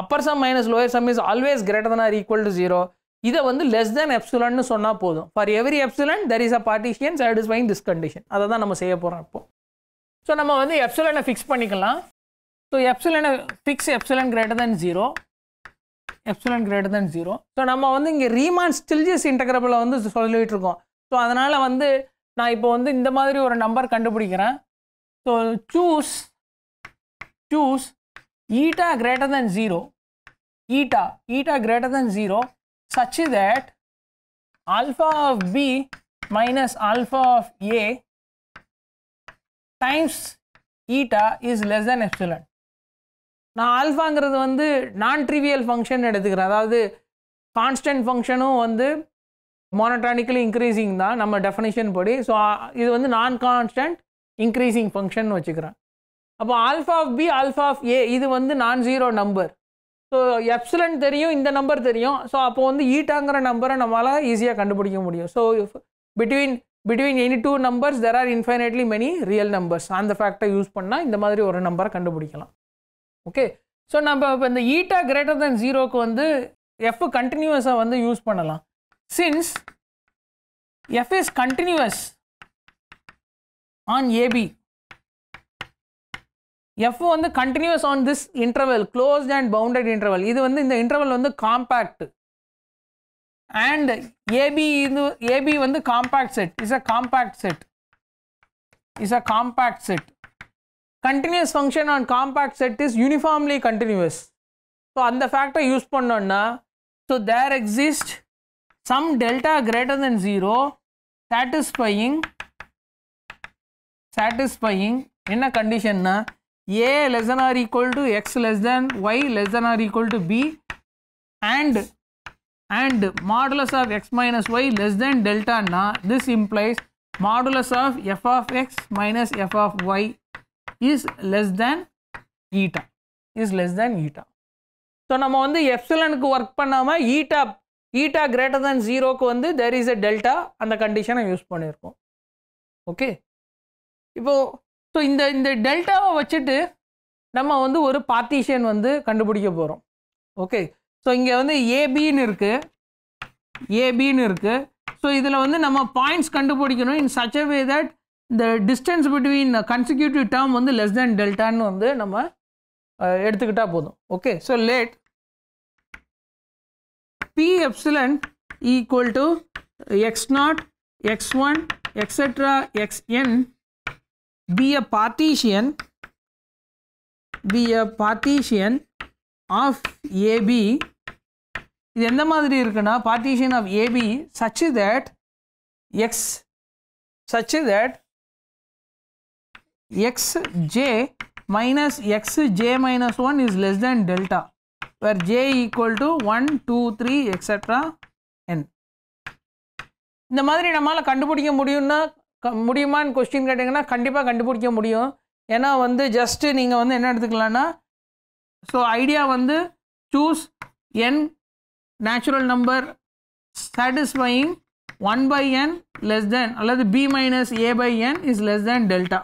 upper sum minus lower sum is always greater than or equal to zero இதை வந்து லெஸ் தேன் எப்சுலன்னு சொன்னால் போதும் for every epsilon there is a partition satisfying this condition அதை தான் நம்ம செய்ய போகிறோம் இப்போ ஸோ நம்ம வந்து எப்சுலனை ஃபிக்ஸ் பண்ணிக்கலாம் ஸோ எப்சுலனை fix epsilon greater than zero epsilon greater than zero so நம்ம வந்து இங்கே ரீமான் ஸ்டில்ஜஸ் இன்டகிரபிளை வந்து சொல்லிகிட்டு இருக்கோம் ஸோ அதனால் வந்து நான் இப்போ வந்து இந்த மாதிரி ஒரு நம்பர் கண்டுபிடிக்கிறேன் so choose choose eta greater than zero eta eta greater than zero such that alpha of B minus alpha of a times eta is less than epsilon. நான் ஆல்ஃபாங்கிறது வந்து நான் ட்ரிவியல் ஃபங்க்ஷன் எடுத்துக்கிறேன் அதாவது கான்ஸ்டன்ட் ஃபங்க்ஷனும் வந்து மோனட்ரானிக்கலி increasing தான் நம்ம definition படி so இது வந்து நான் கான்ஸ்டன்ட் இன்க்ரீஸிங் ஃபங்க்ஷன் வச்சுக்கிறேன் அப்போ alpha of b alpha of a இது வந்து non zero number so epsilon தெரியும் இந்த நம்பர் தெரியும் ஸோ அப்போ வந்து ஈட்டாங்கிற நம்பரை நம்மளால் ஈஸியாக கண்டுபிடிக்க முடியும் so between between any two numbers there are infinitely many real numbers அந்த ஃபேக்டை யூஸ் பண்ணால் இந்த மாதிரி ஒரு நம்பரை கண்டுபிடிக்கலாம் ஓகே ஸோ நம்ம இப்போ இந்த ஈட்டா கிரேட்டர் தென் ஜீரோக்கு வந்து எஃப் கண்டினியூஸாக வந்து யூஸ் பண்ணலாம் since f is continuous on AB f வந்து continuous on this interval closed and bounded interval இது வந்து இந்த interval வந்து compact and AB இது AB வந்து compact set is a compact set is a compact set continuous function on compact set is uniformly continuous so அந்த factor use பண்ணோம்னா so there exists Some delta greater than 0 satisfying satisfying என்ன கண்டிஷன்னா a less than or equal to x less than y less than or equal to b and and modulus of x minus y less than delta na this implies modulus of f of x minus f of y is less than eta is less than eta so நம்ம வந்து எப்சிலனுக்கு work பண்ணாமல் eta eta greater than ஜீரோக்கு வந்து there is a delta அந்த கண்டிஷனை use பண்ணியிருக்கோம் okay இப்போது ஸோ இந்த இந்த டெல்டாவை வச்சுட்டு நம்ம வந்து ஒரு பார்ட்டிஷன் வந்து கண்டுபிடிக்க போகிறோம் ஓகே ஸோ இங்கே வந்து ஏபின்னு இருக்குது ஏபின்னு இருக்குது ஸோ இதில் வந்து நம்ம பாயிண்ட்ஸ் கண்டுபிடிக்கணும் in such a way that இந்த டிஸ்டன்ஸ் பிட்வீன் கன்சிக்யூட்டிவ் டேர்ம் வந்து லெஸ் தேன் டெல்டான்னு வந்து நம்ம எடுத்துக்கிட்டால் போதும் okay so let P epsilon equal to x naught, x 1, etc. x n be a partition be a partition of a b இது the மாதிரி இருக்குனா partition of a b such that x such that x j minus x j minus 1 is less than delta where j equal to 1, 2, 3 etc n. இந்த மாதிரி நம்மளால் கண்டுபிடிக்க முடியும்னா முடியுமான்னு question கேட்டிங்கன்னா கண்டிப்பாக கண்டுபிடிக்க முடியும் ஏன்னா வந்து ஜஸ்ட்டு நீங்கள் வந்து என்ன எடுத்துக்கலான்னா ஸோ ஐடியா வந்து choose n natural number satisfying one by n less than அல்லது b minus a by N is less than delta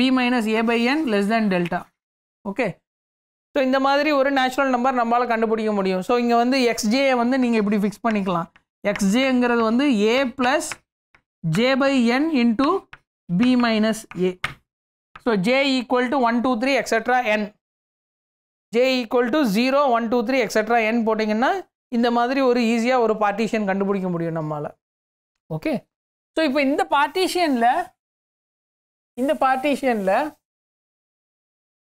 b minus a by n less than delta okay so இந்த மாதிரி ஒரு natural number நம்மளால் கண்டுபிடிக்க முடியும் so இங்கே வந்து எக்ஸ்ஜேயை வந்து நீங்கள் இப்படி ஃபிக்ஸ் பண்ணிக்கலாம் எக்ஸ்ஜேங்கிறது வந்து a plus j by n into b minus a so j equal to one two three extra n j equal to zero one two three extra n போட்டிங்கன்னா இந்த மாதிரி ஒரு ஈஸியாக ஒரு பார்ட்டிஷியன் கண்டுபிடிக்க முடியும் நம்மளால் ஓகே ஸோ இப்போ இந்த பார்ட்டிஷியனில் இந்த பார்ட்டிஷியனில்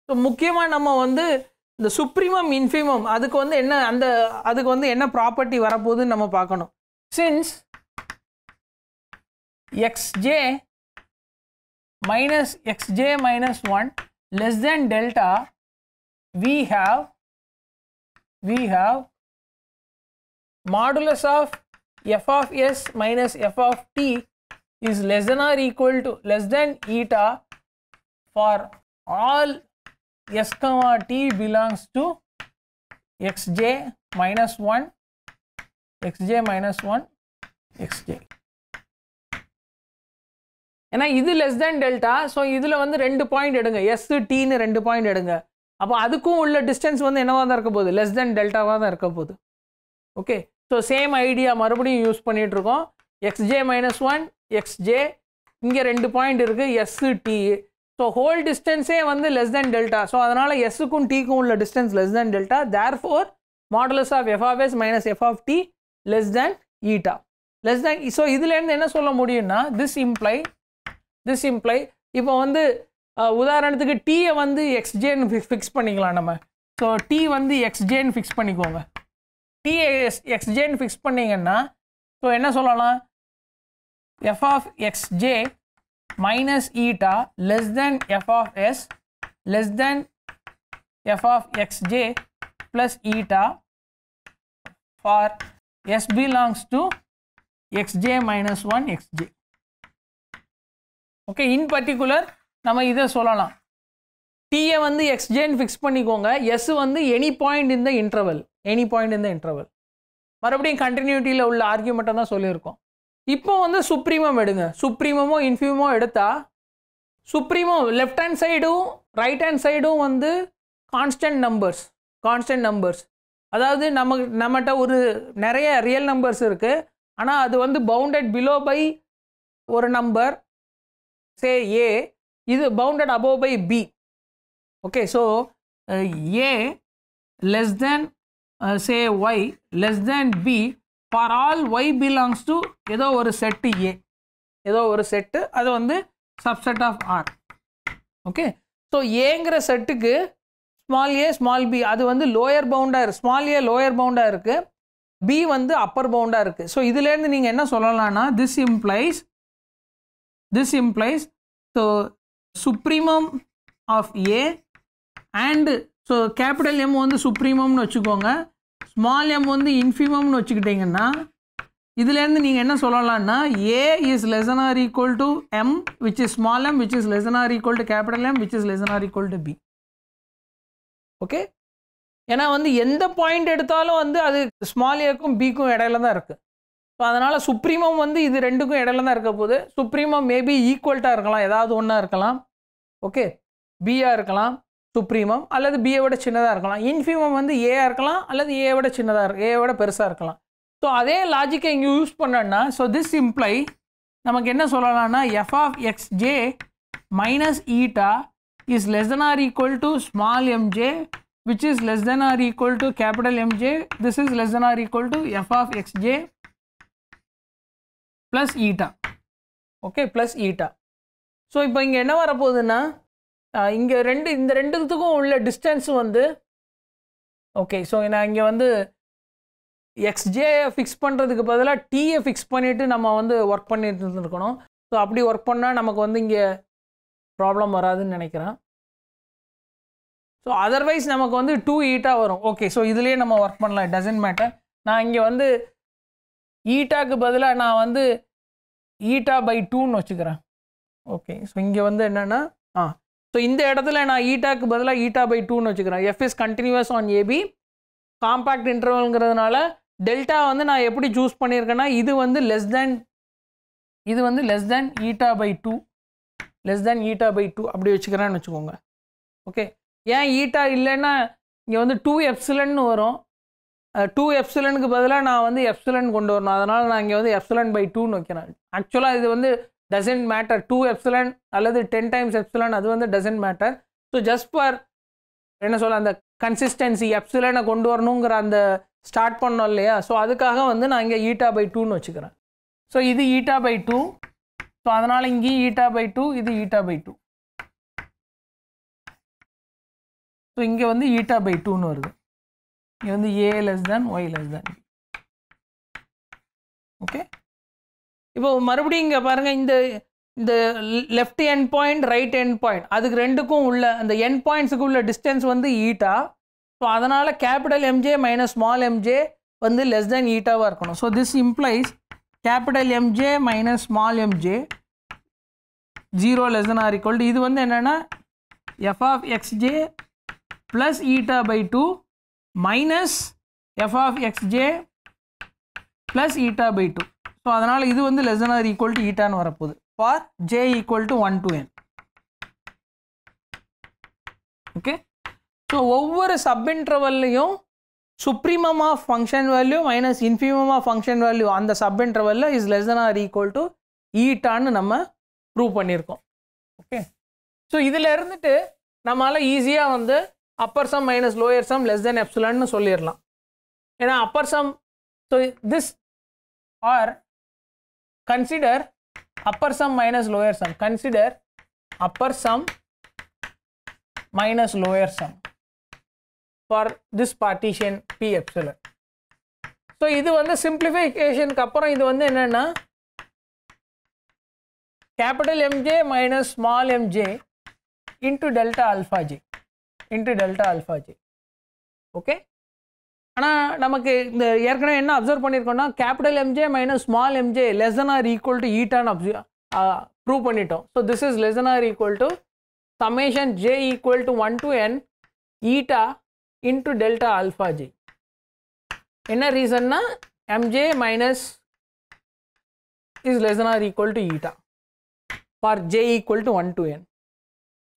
ஸோ முக்கியமாக நம்ம வந்து இந்த சுப்ரீமம் இன்ஃபிமம் அதுக்கு வந்து என்ன அந்த அதுக்கு வந்து என்ன ப்ராப்பர்ட்டி வரப்போகுதுன்னு நம்ம பார்க்கணும் since x j minus x j minus one less than delta we have we have modulus of F of s minus F of t is less than or equal to less than eta for all s comma t belongs to xj minus 1 xj minus 1 xj ஏன்னா இது less than delta so இதில் வந்து ரெண்டு point எடுங்க t டீன்னு ரெண்டு point எடுங்க அப்போ அதுக்கும் உள்ள டிஸ்டன்ஸ் வந்து என்னவாக தான் இருக்க போகுது லெஸ் தேன் டெல்டாவாக தான் இருக்க போகுது ஓகே ஸோ சேம் ஐடியா மறுபடியும் யூஸ் பண்ணிகிட்ருக்கோம் எக்ஸ்ஜே மைனஸ் ஒன் எக்ஸ்ஜே இங்கே ரெண்டு பாயிண்ட் இருக்குது எஸ்ஸு டி ஸோ ஹோல் டிஸ்டன்ஸே வந்து லெஸ் தென் டெல்டா ஸோ அதனால் எஸ்ஸுக்கும் டீக்கும் உள்ள distance less than delta therefore modulus of f of s minus F of t less than eta less than so இதுலேருந்து என்ன சொல்ல முடியும்னா திஸ் இம்ப்ளை திஸ் இம்ப்ளை இப்போ வந்து உதாரணத்துக்கு டீயை வந்து எக்ஸ்ஜேன்னு ஃபிக்ஸ் பண்ணிக்கலாம் நம்ம ஸோ டி வந்து எக்ஸ்ஜேன்னு ஃபிக்ஸ் பண்ணிக்கோங்க டீயை எக்ஸ் எக்ஸ்ஜேன்னு ஃபிக்ஸ் பண்ணிங்கன்னா ஸோ என்ன சொல்லலாம் f of x j minus eta less than f of s less than f of xj plus eta for s belongs to xj minus 1 xj. Okay in particular நம்ம இதை சொல்லலாம் டியை வந்து எக்ஸ்ஜேன்னு ஃபிக்ஸ் பண்ணிக்கோங்க எஸ் வந்து எனி பாயிண்ட் இந்த interval any point இந்த இன்டர்வல் மறுபடியும் கண்டினியூட்டியில் உள்ள ஆர்கியூமெண்ட்டை தான் சொல்லியிருக்கோம் இப்போ வந்து சுப்ரீமம் எடுங்க சுப்ரீமமோ இன்ஃபியூமோ எடுத்தால் சுப்ரீமோ லெஃப்ட் ஹேண்ட் சைடும் ரைட் ஹேண்ட் சைடும் வந்து கான்ஸ்டன்ட் நம்பர்ஸ் கான்ஸ்டன்ட் நம்பர்ஸ் அதாவது நமக்கு நம்மகிட்ட ஒரு நிறைய ரியல் நம்பர்ஸ் இருக்குது ஆனால் அது வந்து பவுண்டட் பிலோ பை ஒரு நம்பர் சே ஏ இது bounded above by b okay so a less than say y less than b for all y belongs to ஏதோ ஒரு செட்டு ஏ ஏதோ ஒரு செட்டு அது வந்து subset of R okay so ஏங்கிற செட்டுக்கு ஸ்மால் ஏ ஸ்மால் பி அது வந்து லோயர் பவுண்டாக இருக்குது ஸ்மால் ஏ லோயர் பவுண்டாக இருக்குது பி வந்து அப்பர் பவுண்டாக இருக்குது ஸோ இதுலேருந்து நீங்கள் என்ன சொல்லலாம்னா this implies this implies so supremum of a and so capital m வந்து சுப்ரீமம்னு வச்சுக்கோங்க ஸ்மால் எம் வந்து இன்ஃபிமம்னு வச்சுக்கிட்டிங்கன்னா இதுலேருந்து நீங்கள் என்ன சொல்லலாம்னா a is less than or equal to m which is small m which is less than or equal to capital m which is less than or equal to b okay ஏன்னா வந்து எந்த பாயிண்ட் எடுத்தாலும் வந்து அது ஸ்மால் ஏக்கும் பிக்கும் இடையில தான் இருக்குது ஸோ அதனால் சுப்ரீமம் வந்து இது ரெண்டுக்கும் இடையில தான் இருக்க போது சுப்ரீமம் மேபி ஈக்குவல்ட்டாக இருக்கலாம் ஏதாவது ஒன்றா இருக்கலாம் ஓகே பியாக இருக்கலாம் சுப்ரீமம் அல்லது பிஏ விட சின்னதாக இருக்கலாம் இன்ஃபீமம் வந்து ஏஆ இருக்கலாம் அல்லது ஏ விட சின்னதாக ஏ விட பெருசாக இருக்கலாம் ஸோ அதே லாஜிக்கை இங்கே யூஸ் பண்ணோன்னா ஸோ திஸ் இம்ப்ளை நமக்கு என்ன சொல்லலாம்னா f of X J minus eta is less than or equal to small m j which is less than or equal to capital m j this is less than or equal to f of X j plus eta okay plus eta so இப்போ இங்கே என்ன வரப்போகுதுன்னா இங்கே ரெண்டு இந்த ரெண்டுத்துக்கும் உள்ள டிஸ்டன்ஸும் வந்து okay so நான் இங்கே வந்து எக்ஸ்ஜேயை ஃபிக்ஸ் பண்ணுறதுக்கு பதிலாக டீயை ஃபிக்ஸ் பண்ணிவிட்டு நம்ம வந்து ஒர்க் பண்ணிட்டு இருந்துருக்கணும் ஸோ அப்படி ஒர்க் பண்ணால் நமக்கு வந்து இங்கே ப்ராப்ளம் வராதுன்னு நினைக்கிறேன் ஸோ அதர்வைஸ் நமக்கு வந்து டூ ஈட்டாக வரும் ஓகே ஸோ இதுலேயே நம்ம ஒர்க் பண்ணலாம் இட் டசன்ட் மேட்டர் நான் இங்கே வந்து ஈட்டாக்கு பதிலாக நான் வந்து ஈட்டா பை டூன்னு வச்சுக்கிறேன் ஓகே ஸோ இங்கே வந்து என்னென்னா ஆ ஸோ இந்த இடத்துல நான் ஈட்டாக்கு பதிலாக ஈட்டா பை டூன்னு வச்சுக்கிறேன் f is continuous on a b compact இன்டர்வல்ங்கிறதுனால டெல்டா வந்து நான் எப்படி சூஸ் பண்ணியிருக்கேன்னா இது வந்து லெஸ் தேன் இது வந்து less than eta by two less than eta by two அப்படி வச்சுக்கிறேன்னு வச்சுக்கோங்க ஓகே ஏன் ஈட்டா இல்லைன்னா இங்கே வந்து டூ எப்சிலன்னு வரும் டூ எஃப்சிலனுக்கு பதிலாக நான் வந்து எஃப்சிலன் கொண்டு வரணும் அதனால் நான் இங்கே வந்து எப்சிலன் பை டூன்னு வைக்கிறேன் ஆக்சுவலாக இது வந்து டசன்ட் மேட்டர் டூ எப்சிலன் அல்லது டென் டைம்ஸ் எப்சிலன் அது வந்து doesn't matter so just for என்ன சொல்ல அந்த கன்சிஸ்டன்சி எப்சிலனை கொண்டு வரணுங்கிற அந்த ஸ்டார்ட் பண்ணோம் இல்லையா ஸோ அதுக்காக வந்து நான் இங்கே ஈட்டா பை டூன்னு வச்சுக்கிறேன் ஸோ இது ஈட்டா பை டூ ஸோ அதனால் இங்கேயும் ஈட்டா பை டூ இது ஈட்டா பை டூ ஸோ இங்கே வந்து ஈட்டா பை டூன்னு வருது இங்கே வந்து a less than y less than okay இப்போ மறுபடியும் இங்கே பாருங்கள் இந்த இந்த left end point right end point அதுக்கு ரெண்டுக்கும் உள்ள அந்த எண்ட் பாயிண்ட்ஸுக்கு உள்ள டிஸ்டன்ஸ் வந்து ஈட்டா ஸோ அதனால் capital m j minus small MJ வந்து லெஸ் தேன் ஈட்டாவாக இருக்கணும் so this implies capital m j minus small m j zero less than or equal இது வந்து என்னென்னா F of x j plus eta by two minus F of x j plus eta by two so அதனால் இது வந்து less than or equal to ஈட்டான்னு வரப்போகுது for J equal to one to N okay so ஒவ்வொரு சப் இன்ட்ரவல்லையும் supremum of function value minus infimum of function value அந்த சப் இன்டர்வலில் is less than or equal to ஈட்டான்னு நம்ம ப்ரூவ் பண்ணியிருக்கோம் ஓகே ஸோ இதில் இருந்துட்டு நம்மளால் ஈஸியாக வந்து upper sum minus lower sum less than எப்சுலான்னு சொல்லிடலாம் ஏன்னா upper sum so this or consider upper sum minus lower sum consider upper sum minus lower sum for this partition p epsilon so இது வந்து simplificationக்கு அப்புறம் இது வந்து என்னன்னா capital mj minus small mj into delta alpha j into delta alpha j okay ஆனால் நமக்கு இந்த ஏற்கனவே என்ன அப்சர்வ் பண்ணியிருக்கோம்னா capital m j minus small m j less than or equal to ஈட்டான்னு அப்ச ப்ரூவ் பண்ணிட்டோம் so this is less than or equal to summation J equal to one to n eta into delta alpha g என்ன ரீசன்னா m j minus is less than or equal to eta for J equal to one to n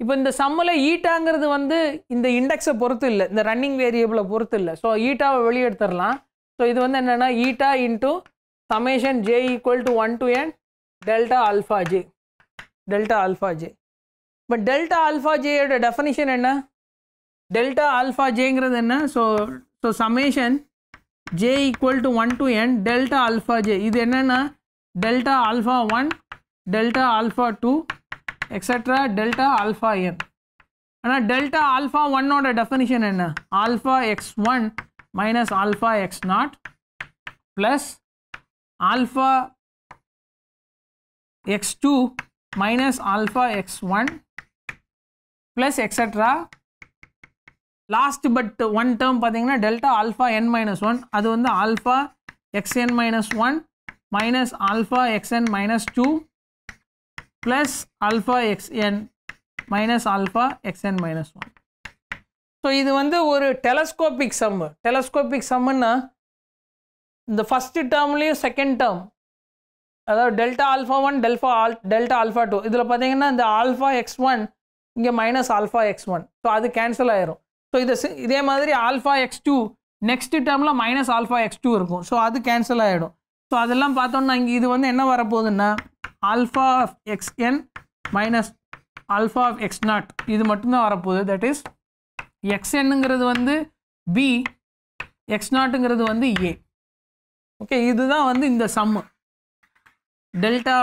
இப்போ இந்த சம்மில் ஈட்டாங்கிறது வந்து இந்த இண்டெக்ஸை பொறுத்து இல்லை இந்த ரன்னிங் வேரியபிளை பொறுத்து இல்லை ஸோ ஈட்டாவை வெளியே எடுத்துடலாம் ஸோ இது வந்து என்னென்னா eta into summation J equal to one to n delta alpha J delta alpha j இப்போ டெல்டா அல்ஃபா ஜேயோட டெஃபனிஷன் என்ன டெல்டா ஆல்ஃபா ஜேங்கிறது என்ன so so summation J equal to one to n delta alpha j இது என்னென்னா delta alpha one delta alpha two extra delta alpha n ஆனால் delta alpha ஒன்னோட definition என்ன alpha x one minus alpha x naught plus alpha x two minus alpha x one plus extra last but one term பார்த்தீங்கன்னா delta alpha n minus one அது வந்து alpha x என் minus one minus alpha x என் minus two plus alpha xn minus alpha xn minus 1. So, இது வந்து ஒரு telescopic sum. telescopic sum என்ன இந்த first termலியும் second term அதாவு delta alpha 1, delta, alpha 2 இதில் பார்த்தீங்கன்னா இந்த alpha x1 இங்க minus alpha x1 so அது cancel ஆயிரும் so இது இதே மாதிரி alpha x2 next termல minus alpha x2 இருக்கும் so அது cancel ஆயிடும் so அதில்லாம் பாத்தும் நான் இங்க இது வந்து என்ன வரப்போதுன்னா? alpha of xn minus alpha of x naught இது மட்டும்தான் வரப்போகுது that is xnங்கிறது வந்து b x நாட்டுங்கிறது வந்து a ஓகே இதுதான் வந்து இந்த delta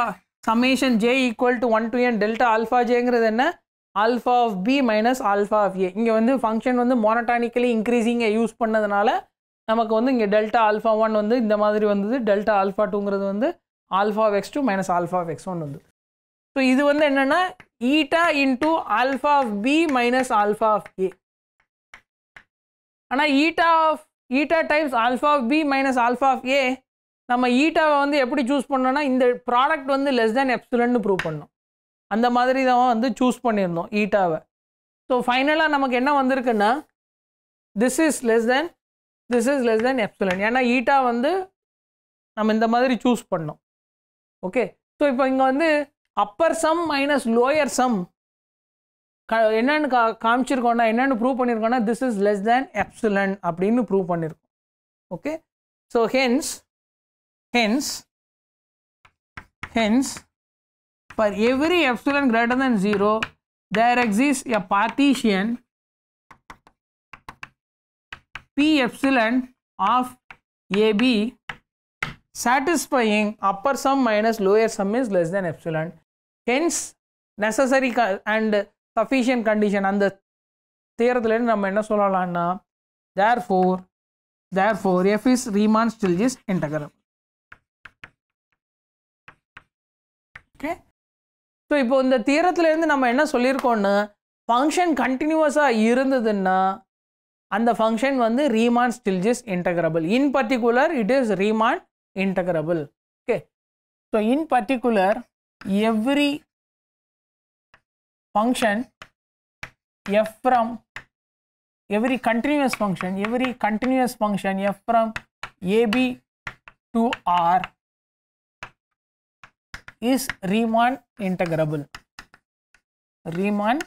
delta j j equal 1 one n n delta alpha ஜேங்கிறது என்ன alpha of B minus alpha of a இங்கே வந்து ஃபங்க்ஷன் வந்து மோனட்டானிக்கலி இன்க்ரீஸிங்கை யூஸ் பண்ணதுனால நமக்கு வந்து இங்கே டெல்டா ஆல்ஃபா ஒன் வந்து இந்த மாதிரி வந்தது டெல்டா 2 டூங்கிறது வந்து alpha of X two minus alpha of X one வந்து ஸோ இது வந்து என்னென்னா eta into alpha of B minus alpha of ஏ ஆனால் eta of eta times alpha of B minus alpha of a நம்ம ஈட்டாவை வந்து எப்படி சூஸ் பண்ணோன்னா இந்த ப்ராடக்ட் வந்து லெஸ் தேன் எப்சிலன்னு ப்ரூவ் பண்ணோம் அந்த மாதிரி தான் வந்து சூஸ் பண்ணியிருந்தோம் ஈட்டாவை ஸோ ஃபைனலாக நமக்கு என்ன வந்திருக்குன்னா this is less than this is less than epsilon ஏன்னா ஈட்டா வந்து நம்ம இந்த மாதிரி சூஸ் பண்ணோம் ஓகே ஸோ இப்போ இங்கே வந்து upper sum minus lower sum க என்னென்னு கா காமிச்சிருக்கோன்னா என்னென்னு ப்ரூவ் பண்ணியிருக்கோன்னா this is less than epsilon அப்படின்னு ப்ரூவ் பண்ணியிருக்கோம் okay so hence hence hence for every epsilon greater than zero there exist a partition p epsilon of a b satisfying upper sum minus lower sum is less than epsilon. Hence, necessary and sufficient condition அந்த தேரத்துலேருந்து நம்ம என்ன சொல்லலாம்னா therefore, therefore f is Riemann Stieltjes integral. Okay so இப்போ இந்த தீரத்துலேருந்து நம்ம என்ன சொல்லியிருக்கோம்னா function கண்டினியூவஸாக இருந்ததுன்னா அந்த ஃபங்க்ஷன் வந்து Riemann Stieltjes integrable in particular it is Riemann integrable okay so in particular every function f from every continuous function every continuous function f from a b to r is Riemann integrable Riemann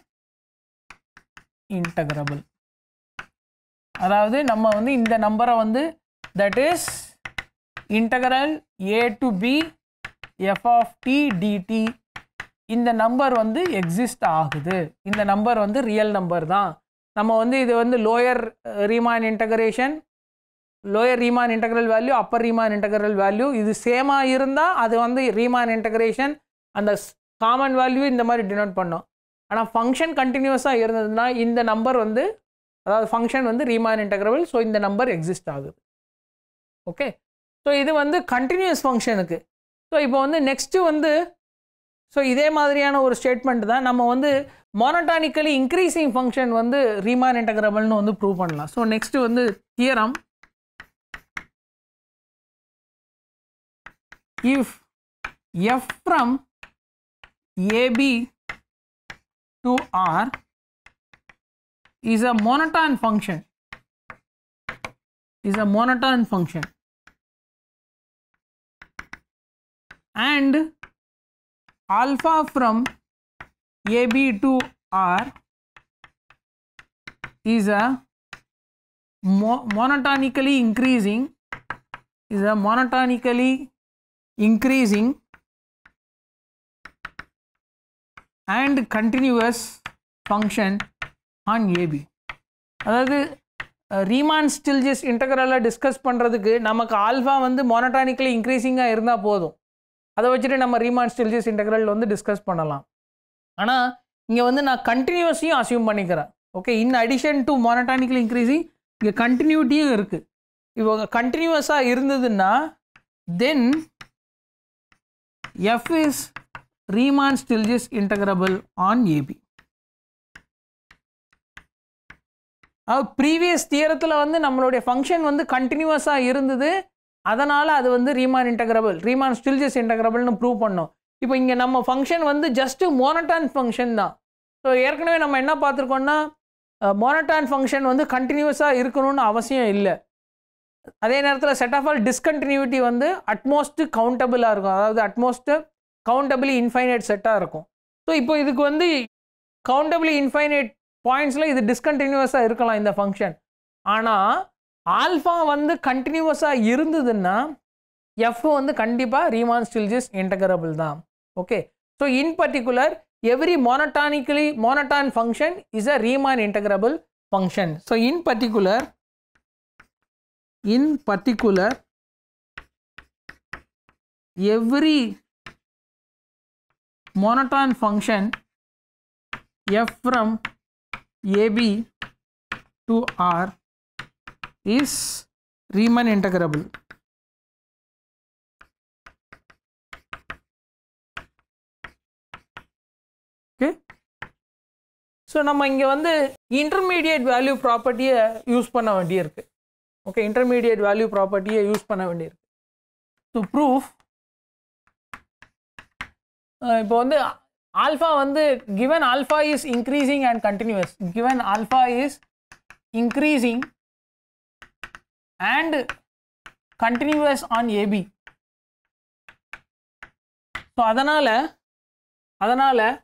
integrable அதாவது நம்ம வந்து இந்த நம்பரை வந்து that is integral a to b f of இந்த number வந்து exist ஆகுது இந்த நம்பர் வந்து ரியல் நம்பர் தான் நம்ம வந்து இது வந்து lower Riemann integration lower Riemann integral value upper Riemann integral value இது சேமாக இருந்தால் அது வந்து ரீமான் இன்டகரேஷன் அந்த காமன் வேல்யூ இந்த மாதிரி டினோட் பண்ணோம் ஆனால் ஃபங்க்ஷன் கண்டினியூஸாக இருந்ததுன்னா இந்த நம்பர் வந்து அதாவது ஃபங்க்ஷன் வந்து ரீமான் இன்டகரபிள் ஸோ இந்த நம்பர் எக்ஸிஸ்ட் ஆகுது ஓகே ஸோ இது வந்து கண்டினியூஸ் ஃபங்க்ஷனுக்கு ஸோ இப்போ வந்து நெக்ஸ்ட்டு வந்து ஸோ இதே மாதிரியான ஒரு ஸ்டேட்மெண்ட் தான் நம்ம வந்து மோனட்டானிக்கலி இன்க்ரீஸிங் ஃபங்க்ஷன் வந்து ரீமான் இன்டகிரபிள்னு வந்து ப்ரூவ் பண்ணலாம் ஸோ நெக்ஸ்ட்டு வந்து theorem if f from AB to R is a monotone function is a monotone function and alpha from AB to R is a mo monotonically increasing is a monotonically increasing and continuous function on AB. அதாது Riemann Stieltjes இன்டகரலாக discuss பண்ணுறதுக்கு நமக்கு alpha வந்து மோனடானிக்கலி இன்க்ரீஸிங்காக இருந்தால் போதும் அதை வச்சுட்டு நம்ம ரீமான் ஸ்டில்ஜிஸ் இன்டெகிரல் வந்து டிஸ்கஸ் பண்ணலாம் ஆனால் இங்கே வந்து நான் கண்டினியூஸையும் அசியூம் பண்ணிக்கிறேன் okay in addition to monotonical increasing இங்கே கண்டினியூட்டியும் இருக்குது இவங்க கண்டினியூவஸாக இருந்ததுன்னா then f is Riemann Stieltjes integrable on a b previous தியரத்தில் வந்து நம்மளுடைய ஃபங்க்ஷன் வந்து கண்டினியூவஸாக இருந்தது அதனால் அது வந்து ரீமான் இன்டகிரபிள் ரீமான் ஸ்டில்ஜஸ் இன்டகிரபிள்னு ப்ரூவ் பண்ணோம் இப்போ இங்கே நம்ம ஃபங்க்ஷன் வந்து ஜஸ்ட்டு மோனட்டான் ஃபங்க்ஷன் தான் ஸோ ஏற்கனவே நம்ம என்ன பார்த்துருக்கோம்னா மோனட்டான் ஃபங்க்ஷன் வந்து கண்டினியூஸாக இருக்கணும்னு அவசியம் இல்லை அதே நேரத்தில் செட் ஆஃப் ஆல் டிஸ்கண்டினியூட்டி வந்து அட்மோஸ்ட் கவுண்டபிளாக இருக்கும் அதாவது அட்மோஸ்ட்டு கவுண்டபிளி இன்ஃபைனைட் செட்டாக இருக்கும் ஸோ இப்போ இதுக்கு வந்து கவுண்டபிளி இன்ஃபைனைட் பாயிண்ட்ஸில் இது டிஸ்கண்டினியூஸாக இருக்கலாம் இந்த ஃபங்க்ஷன் ஆனால் ஆல்ஃபா வந்து கண்டினியூவஸாக இருந்ததுன்னா எஃப் வந்து கண்டிப்பாக ரீமான் ஸ்டில்ஜிஸ் இன்டகரபிள் தான் okay so in particular every monotonically monotone function is a Riemann integrable function so in particular in particular every monotone function f from AB to R is Riemann integrable. Okay. So, நம்ம இங்க வந்து intermediate value property use பண்ண வேண்டியிருக்கு okay intermediate value property use பண்ண வேண்டியிருக்கு to prove இப்போ வந்து alpha வந்து given alpha is increasing and continuous given alpha is increasing and continuous on AB. So adanala, அதனால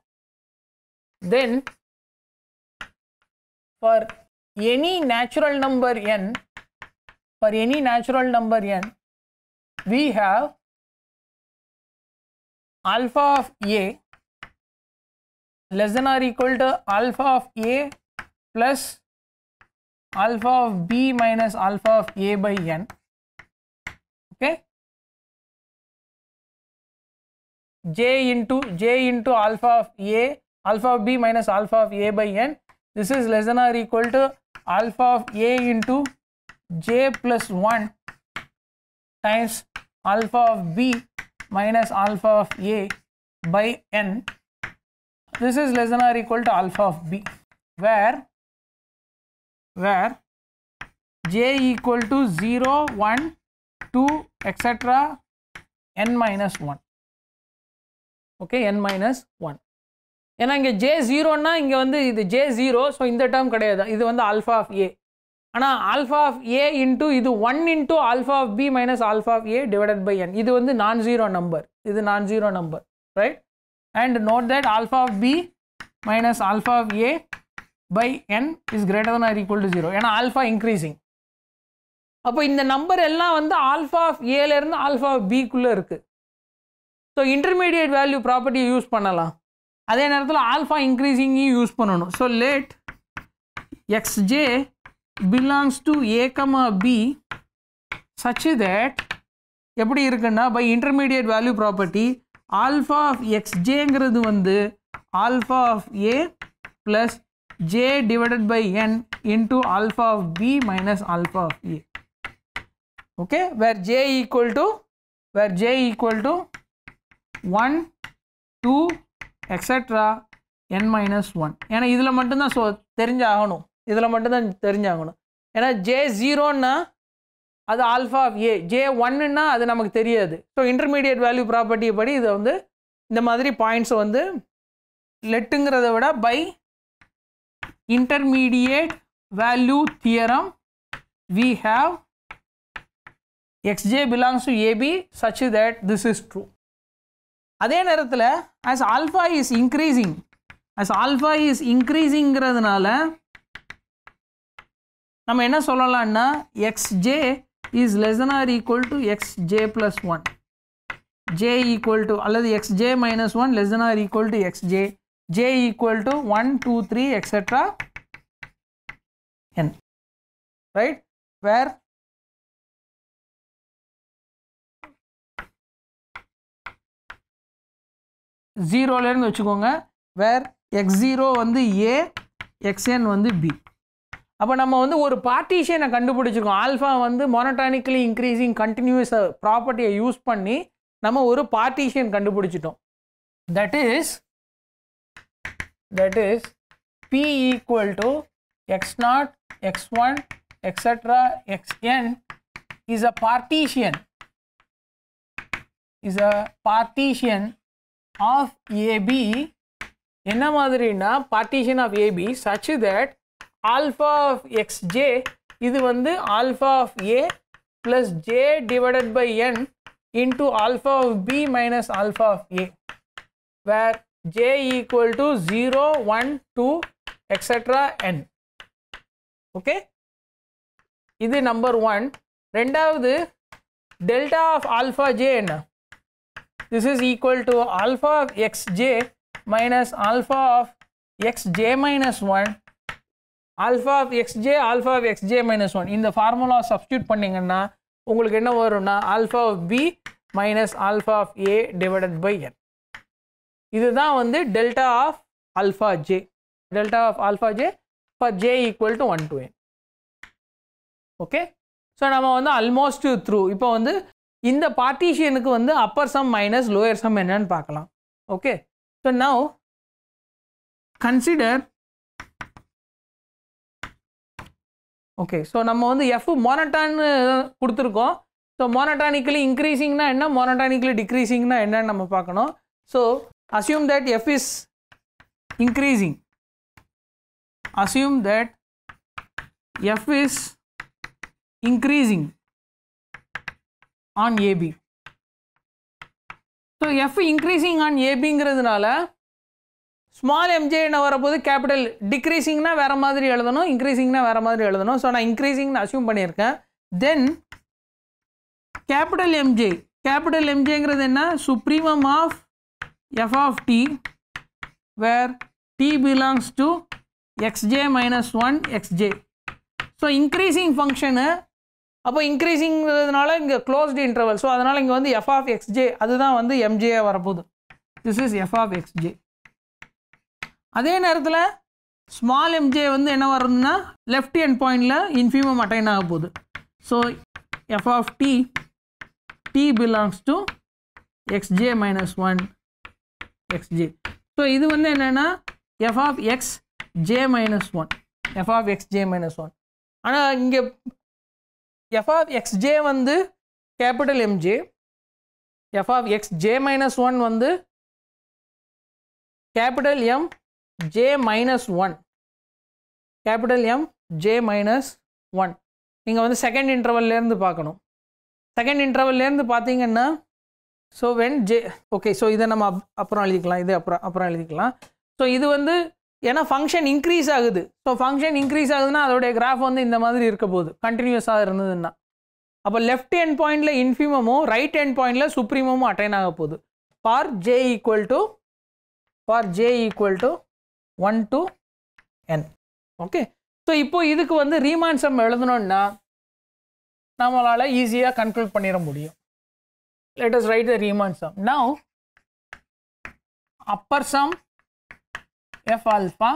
then for any natural number n for any natural number n we have alpha of a less than or equal to alpha of a plus alpha of b minus alpha of a by n okay j into j into alpha of a alpha of b minus alpha of a by n this is less than or equal to alpha of a into j plus 1 times alpha of b minus alpha of a by n this is less than or equal to alpha of b where where j equal to 0, 1, 2 etc n minus 1. Okay, n minus 1. ஏன்னா இங்கே J ஜீரோன்னா இங்கே வந்து இது J zero so இந்த term கிடையாது இது வந்து alpha of ஏ ஆனால் ஆல்ஃபா ஆஃப் ஏ இன்ட்டு இது one into alpha of B minus alpha of A divided by N இது வந்து நான் ஜீரோ நம்பர் இது non zero number right and note that alpha of B minus alpha of A by N is greater than or equal to zero ஏன்னா alpha increasing அப்போ இந்த number எல்லாம் வந்து alpha of ஏலேருந்து alpha of பிக்குள்ளே இருக்குது so intermediate value ப்ராப்பர்ட்டியை use பண்ணலாம் அதே நேரத்தில் ஆல்ஃபா இன்க்ரீஸிங்கையும் யூஸ் பண்ணணும் so let X J belongs to A comma B such that எப்படி இருக்குன்னா by intermediate value property alpha of எக்ஸ்ஜேங்கிறது வந்து alpha of A plus j divided by n into alpha of b minus alpha of a okay where j equal to where j equal to 1 2 etc n minus 1 ஏன்னா இதில் மட்டும்தான் so தெரிஞ்சாகணும் இதில் மட்டுந்தான் தெரிஞ்சாகணும் ஏன்னா J ஜீரோன்னா அது ஆல்ஃபா ஆஃப் ஏ ஜே ஒன்னுன்னா அது நமக்கு தெரியாது ஸோ இன்டர்மீடியட் வேல்யூ ப்ராப்பர்ட்டி படி இதை வந்து இந்த மாதிரி பாயிண்ட்ஸை வந்து லெட்டுங்கிறத விட by intermediate value theorem we have xj belongs to ab such that this is true அதே நேரத்தில் as alpha is increasing as alpha is increasingங்கிறதுனால நம்ம என்ன சொல்லலாம்னா xj is less than or equal to xj plus 1 j equal to அல்லது xj minus 1 less than or equal to xj j equal to 1, 2, 3, etc. n, right? Where ஜீரோல இருந்து வச்சுக்கோங்க வேர் X zero வந்து ஏ xn வந்து B அப்போ நம்ம வந்து ஒரு பார்ட்டிஷனை கண்டுபிடிச்சிருக்கோம் ஆல்ஃபா வந்து மொனட்டானிக்கலி இன்க்ரீஸிங் கண்டினியூஸ் ப்ராப்பர்ட்டியை யூஸ் பண்ணி நம்ம ஒரு பார்ட்டிஷியன் கண்டுபிடிச்சிட்டோம் that is that is P equal to x naught, x1, etc., xn is a partition is a partition of AB in a partition of AB such that alpha of xj இது வந்து alpha of A plus j divided by n into alpha of B minus alpha of A where j equal to 0, 1, 2, etc. n. Okay. இது number one ரெண்டாவது delta of alpha J என்ன this is equal to alpha of X J minus alpha of X J minus one alpha of X J alpha of minus one இந்த formula substitute பண்ணிங்கன்னா உங்களுக்கு என்ன வரும்னா alpha of B minus alpha of A divided by N இதுதான் வந்து delta of alpha J delta of alpha J for J equal to one to N okay so நம்ம வந்து almost through இப்போ வந்து இந்த பார்ட்டிஷியனுக்கு வந்து upper sum minus lower sum என்னன்னு பார்க்கலாம் okay so now consider okay so நம்ம வந்து எஃப் மோனட்டான்னு கொடுத்துருக்கோம் ஸோ மோனட்டானிக்கலி இன்க்ரீஸிங்னா என்ன மோனட்டானிக்கலி டிக்ரீஸிங்னா என்னன்னு நம்ம பார்க்கணும் so assume that f is increasing assume that f is increasing on AB. So, f increasing on ABங்கிறதுனால ஸ்மால் எம்ஜேன்னு வரப்போது கேபிட்டல் டிக்ரீஸிங்னா வேறு மாதிரி எழுதணும் இன்க்ரீசிங்னா வேறு மாதிரி எழுதணும் ஸோ நான் இன்க்ரீஸிங்னு அசியூம் பண்ணியிருக்கேன் தென் கேபிட்டல் எம்ஜே கேபிட்டல் எம்ஜேங்கிறது என்ன supremum of f of t where t belongs to xj minus 1 xj. So, increasing function அப்போ இன்க்ரீஸிங்கிறதுனால இங்கே க்ளோஸ்டு இன்டர்வல் ஸோ அதனால் இங்கே வந்து எஃப் ஆஃப் எக்ஸ்ஜே அதுதான் வந்து எம்ஜே வரப்போகுது this is F of X J அதே நேரத்தில் ஸ்மால் எம்ஜே வந்து என்ன வரணும்னா லெஃப்ட் ஹேண்ட் பாயிண்டில் இன்ஃபியூமம் அட்டைன் ஆக போகுது so F of T T belongs to XJ minus one X J so இது வந்து என்னென்னா F of X J minus one F of X J minus one ஆனால் இங்கே எஃப் ஆஃப் எக்ஸ் ஜே வந்து capital M J F of X J minus one வந்து capital M J minus one capital M J minus one நீங்கள் வந்து second இன்டர்வல்லேருந்து பார்க்கணும் second இன்டர்வல்லேருந்து பார்த்தீங்கன்னா so when J okay so இதை நம்ம அப் அப்புறம் எழுதிக்கலாம் இது அப்புறம் அப்புறம் எழுதிக்கலாம் ஸோ இது வந்து ஏன்னா ஃபங்க்ஷன் இன்க்ரீஸ் ஆகுது ஸோ ஃபங்க்ஷன் இன்க்ரீஸ் ஆகுதுன்னா அதோடைய கிராஃப் வந்து இந்த மாதிரி இருக்க போகுது கண்டினியூஸாக இருந்ததுன்னா அப்போ லெஃப்ட் எண்ட் பாயிண்டில் இன்ஃபிமமும் ரைட் எண்ட் பாயிண்டில் சுப்ரீமும் அட்டைன் ஆக போகுது for J equal to for J equal to one to N okay so இப்போ இதுக்கு வந்து ரீமான்சம் எழுதணுன்னா நம்மளால் ஈஸியாக கன்க்ளூட் பண்ணிட முடியும் let us write the Riemann sum. Now, upper sum f alpha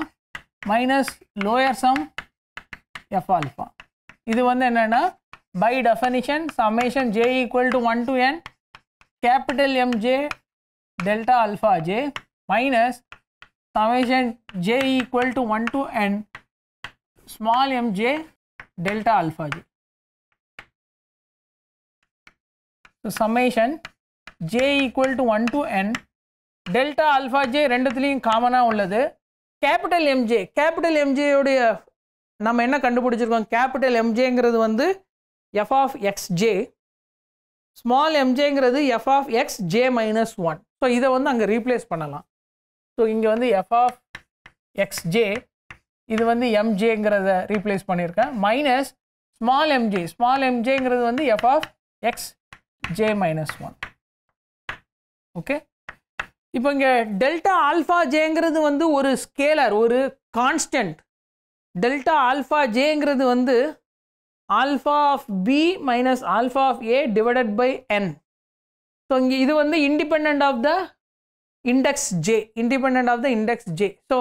minus lower sum f alpha. இது வந்து என்னன்னா by definition summation j equal to 1 to n capital mj delta alpha j minus summation j equal to 1 to n small mj delta alpha j. So, summation j equal to 1 to n delta alpha J ரெண்டுத்துலேயும் காமனாக உள்ளது capital M J capital எம்ஜேயோடைய நம்ம என்ன கண்டுபிடிச்சிருக்கோம் capital எம்ஜேங்கிறது வந்து F of X J small எம்ஜேங்கிறது F of X J minus one so இதை வந்து அங்கே ரீப்ளேஸ் பண்ணலாம் ஸோ இங்கே வந்து எஃப் ஆஃப் எக்ஸ் ஜே இது வந்து எம்ஜேங்கிறத ரீப்ளேஸ் பண்ணியிருக்கேன் மைனஸ் ஸ்மால் எம்ஜே ஸ்மால் எம்ஜேங்கிறது வந்து F of X j minus 1 okay இப்போ இங்கே டெல்டா ஆல்ஃபா ஜேங்கிறது வந்து ஒரு ஸ்கேலர் ஒரு கான்ஸ்டன்ட் டெல்டா ஆல்ஃபா ஜேங்கிறது வந்து alpha of B minus alpha of A divided by N so இங்கே இது வந்து independent of the index J independent of the index J so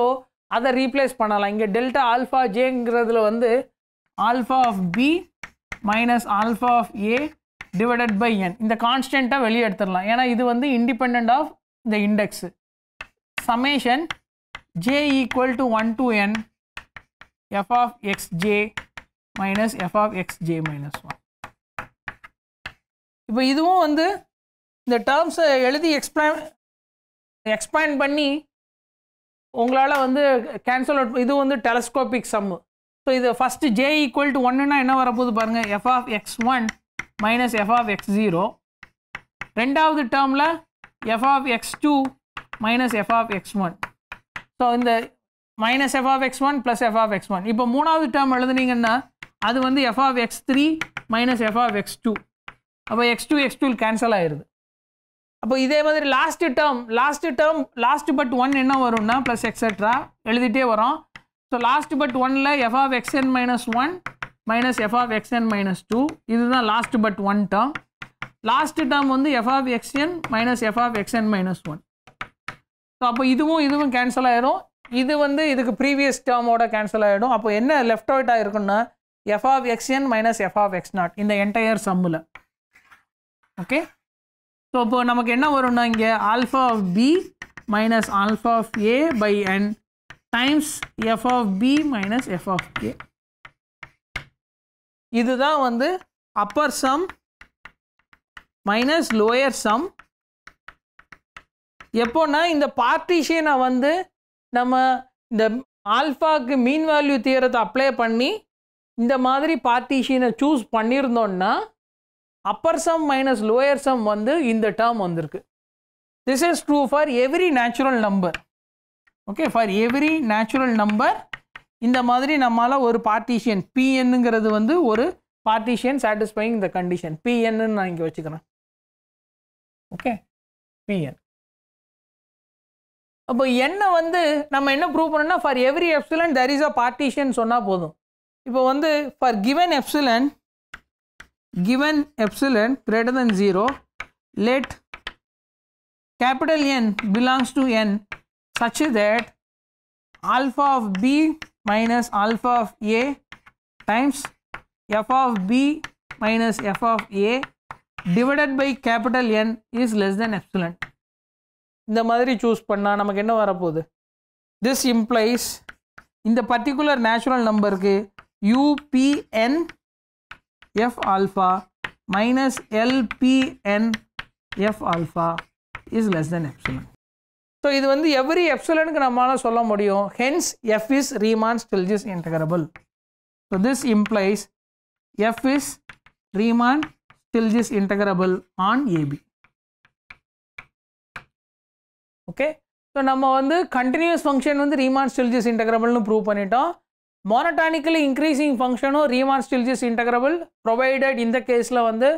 அதை ரீப்ளேஸ் பண்ணலாம் இங்கே டெல்டா ஆல்ஃபா ஜேங்கிறதுல வந்து alpha of B minus alpha of A divided by N இந்த கான்ஸ்டண்ட்டாக வெளியே எடுத்துடலாம் ஏன்னா இது வந்து இண்டிபெண்ட் ஆஃப் இந்த index summation J equal to one to N F of X J minus F of X J minus one இப்போ இதுவும் வந்து இந்த டேர்ம்ஸை எழுதி எக்ஸ்பிளைன் எக்ஸ்பேண்ட் பண்ணி உங்களால் வந்து கேன்சல் அவுட் இது வந்து டெலஸ்கோபிக் சம்மு ஸோ இது ஃபஸ்ட்டு ஜே ஈக்குவல் டு ஒன்றுனா என்ன வரப்போகுது பாருங்கள் F of X one minus F of X zero ரெண்டாவது டேர்மில் F of X two minus F of X one so இந்த minus F of X one plus F of X one இப்போ மூணாவது term எழுதுனீங்கன்னா அது வந்து F of X three minus F of X two அப்போ X two X two cancel ஆயிடுது அப்போ இதே மாதிரி last term last term last but one என்ன வரும்னா ப்ளஸ் எக்ஸட்ரா எழுதிட்டே வரும் ஸோ லாஸ்ட் பட் ஒனில் F of X N minus one minus F of X N minus two இதுதான் last but one term last term வந்து F of X N minus F of X N minus one so அப்போ இதுவும் இதுவும் cancel ஆகிடும் இது வந்து இதுக்கு ப்ரீவியஸ் டேர்மோட கேன்சல் ஆகிடும் அப்போ என்ன லெஃப்ட் அவுட்டாக இருக்குன்னா F of X N minus F of X naught இந்த என்டையர் சம்மில் ஓகே ஸோ இப்போ நமக்கு என்ன வரும்னா இங்கே alpha of B minus alpha of A by N times F of B minus F of A இதுதான் வந்து upper sum minus lower sum எப்போன்னா இந்த பார்ட்டிஷியனை வந்து நம்ம இந்த ஆல்ஃபாவுக்கு மீன் வேல்யூ தியரத்தை அப்ளை பண்ணி இந்த மாதிரி பார்ட்டிஷியனை சூஸ் பண்ணியிருந்தோன்னா upper sum minus lower sum வந்து இந்த டேர்ம் வந்திருக்கு this is true for every natural number okay for every natural number இந்த மாதிரி நம்மளால் ஒரு பார்ட்டிஷியன் பிஎன்னுங்கிறது வந்து ஒரு பார்ட்டிஷியன் சாட்டிஸ்ஃபைங் இந்த கண்டிஷன் பிஎன்னு நான் இங்கே வச்சுக்கிறேன் ஓகே பிஎன் அப்போ என்ன வந்து நம்ம என்ன ப்ரூவ் பண்ணோம்னா for every epsilon there is a partition சொன்னால் போதும் இப்போ வந்து for given epsilon given epsilon greater than zero let capital N belongs to N such that alpha of B minus alpha of A times f of B minus f of A divided by capital N is less than epsilon. இந்த மாதிரி choose பண்ணால் நமக்கு என்ன வரப்போகுது this implies இந்த particular natural நம்பருக்கு U P N F alpha minus L P N F alpha is less than epsilon so இது வந்து எவ்ரி எப்சலனுக்கு நம்மளால் சொல்ல முடியும் hence F is Riemann's Stieltjes integrable so this implies F is Riemann Stieltjes integrable on A B okay so நம்ம வந்து continuous function வந்து Riemann Stieltjes இன்டகரபிள்னு ப்ரூவ் பண்ணிட்டோம் மோனட்டானிக்கலி இன்க்ரீஸிங் ஃபங்க்ஷனும் ரீமான் ஸ்டில்ஜிஸ் இன்டகரபிள் ப்ரொவைடட் இந்த கேஸில் வந்து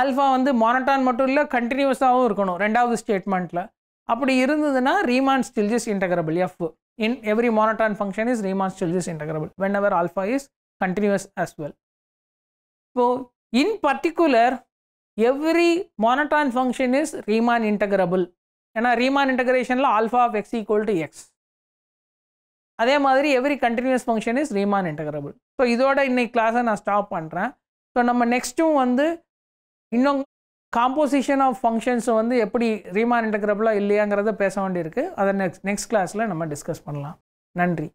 ஆல்ஃபா வந்து மோனட்டான் மட்டும் இல்லை கண்டினியூஸாகவும் இருக்கணும் ரெண்டாவது ஸ்டேட்மெண்ட்டில் அப்படி இருந்ததுன்னா Riemann Stieltjes integrable F in every monotone function is Riemann Stieltjes integrable whenever alpha is continuous as well so in particular every monotone function is Riemann integrable ஏன்னா ரீமான் இன்டகிரேஷனில் alpha of X equal to X அதே மாதிரி every continuous function is Riemann integrable so இதோட இன்னைக்கு கிளாஸை நான் stop பண்ணுறேன் ஸோ நம்ம நெக்ஸ்ட்டும் வந்து இன்னும் காம்போசிஷன் ஆஃப் ஃபங்க்ஷன்ஸ் வந்து எப்படி ரீமான் இன்டகிரபிளாக இல்லையாங்கிறத பேச வேண்டியிருக்கு அதை நெக்ஸ்ட் நெக்ஸ்ட் கிளாஸில் நம்ம டிஸ்கஸ் பண்ணலாம் நன்றி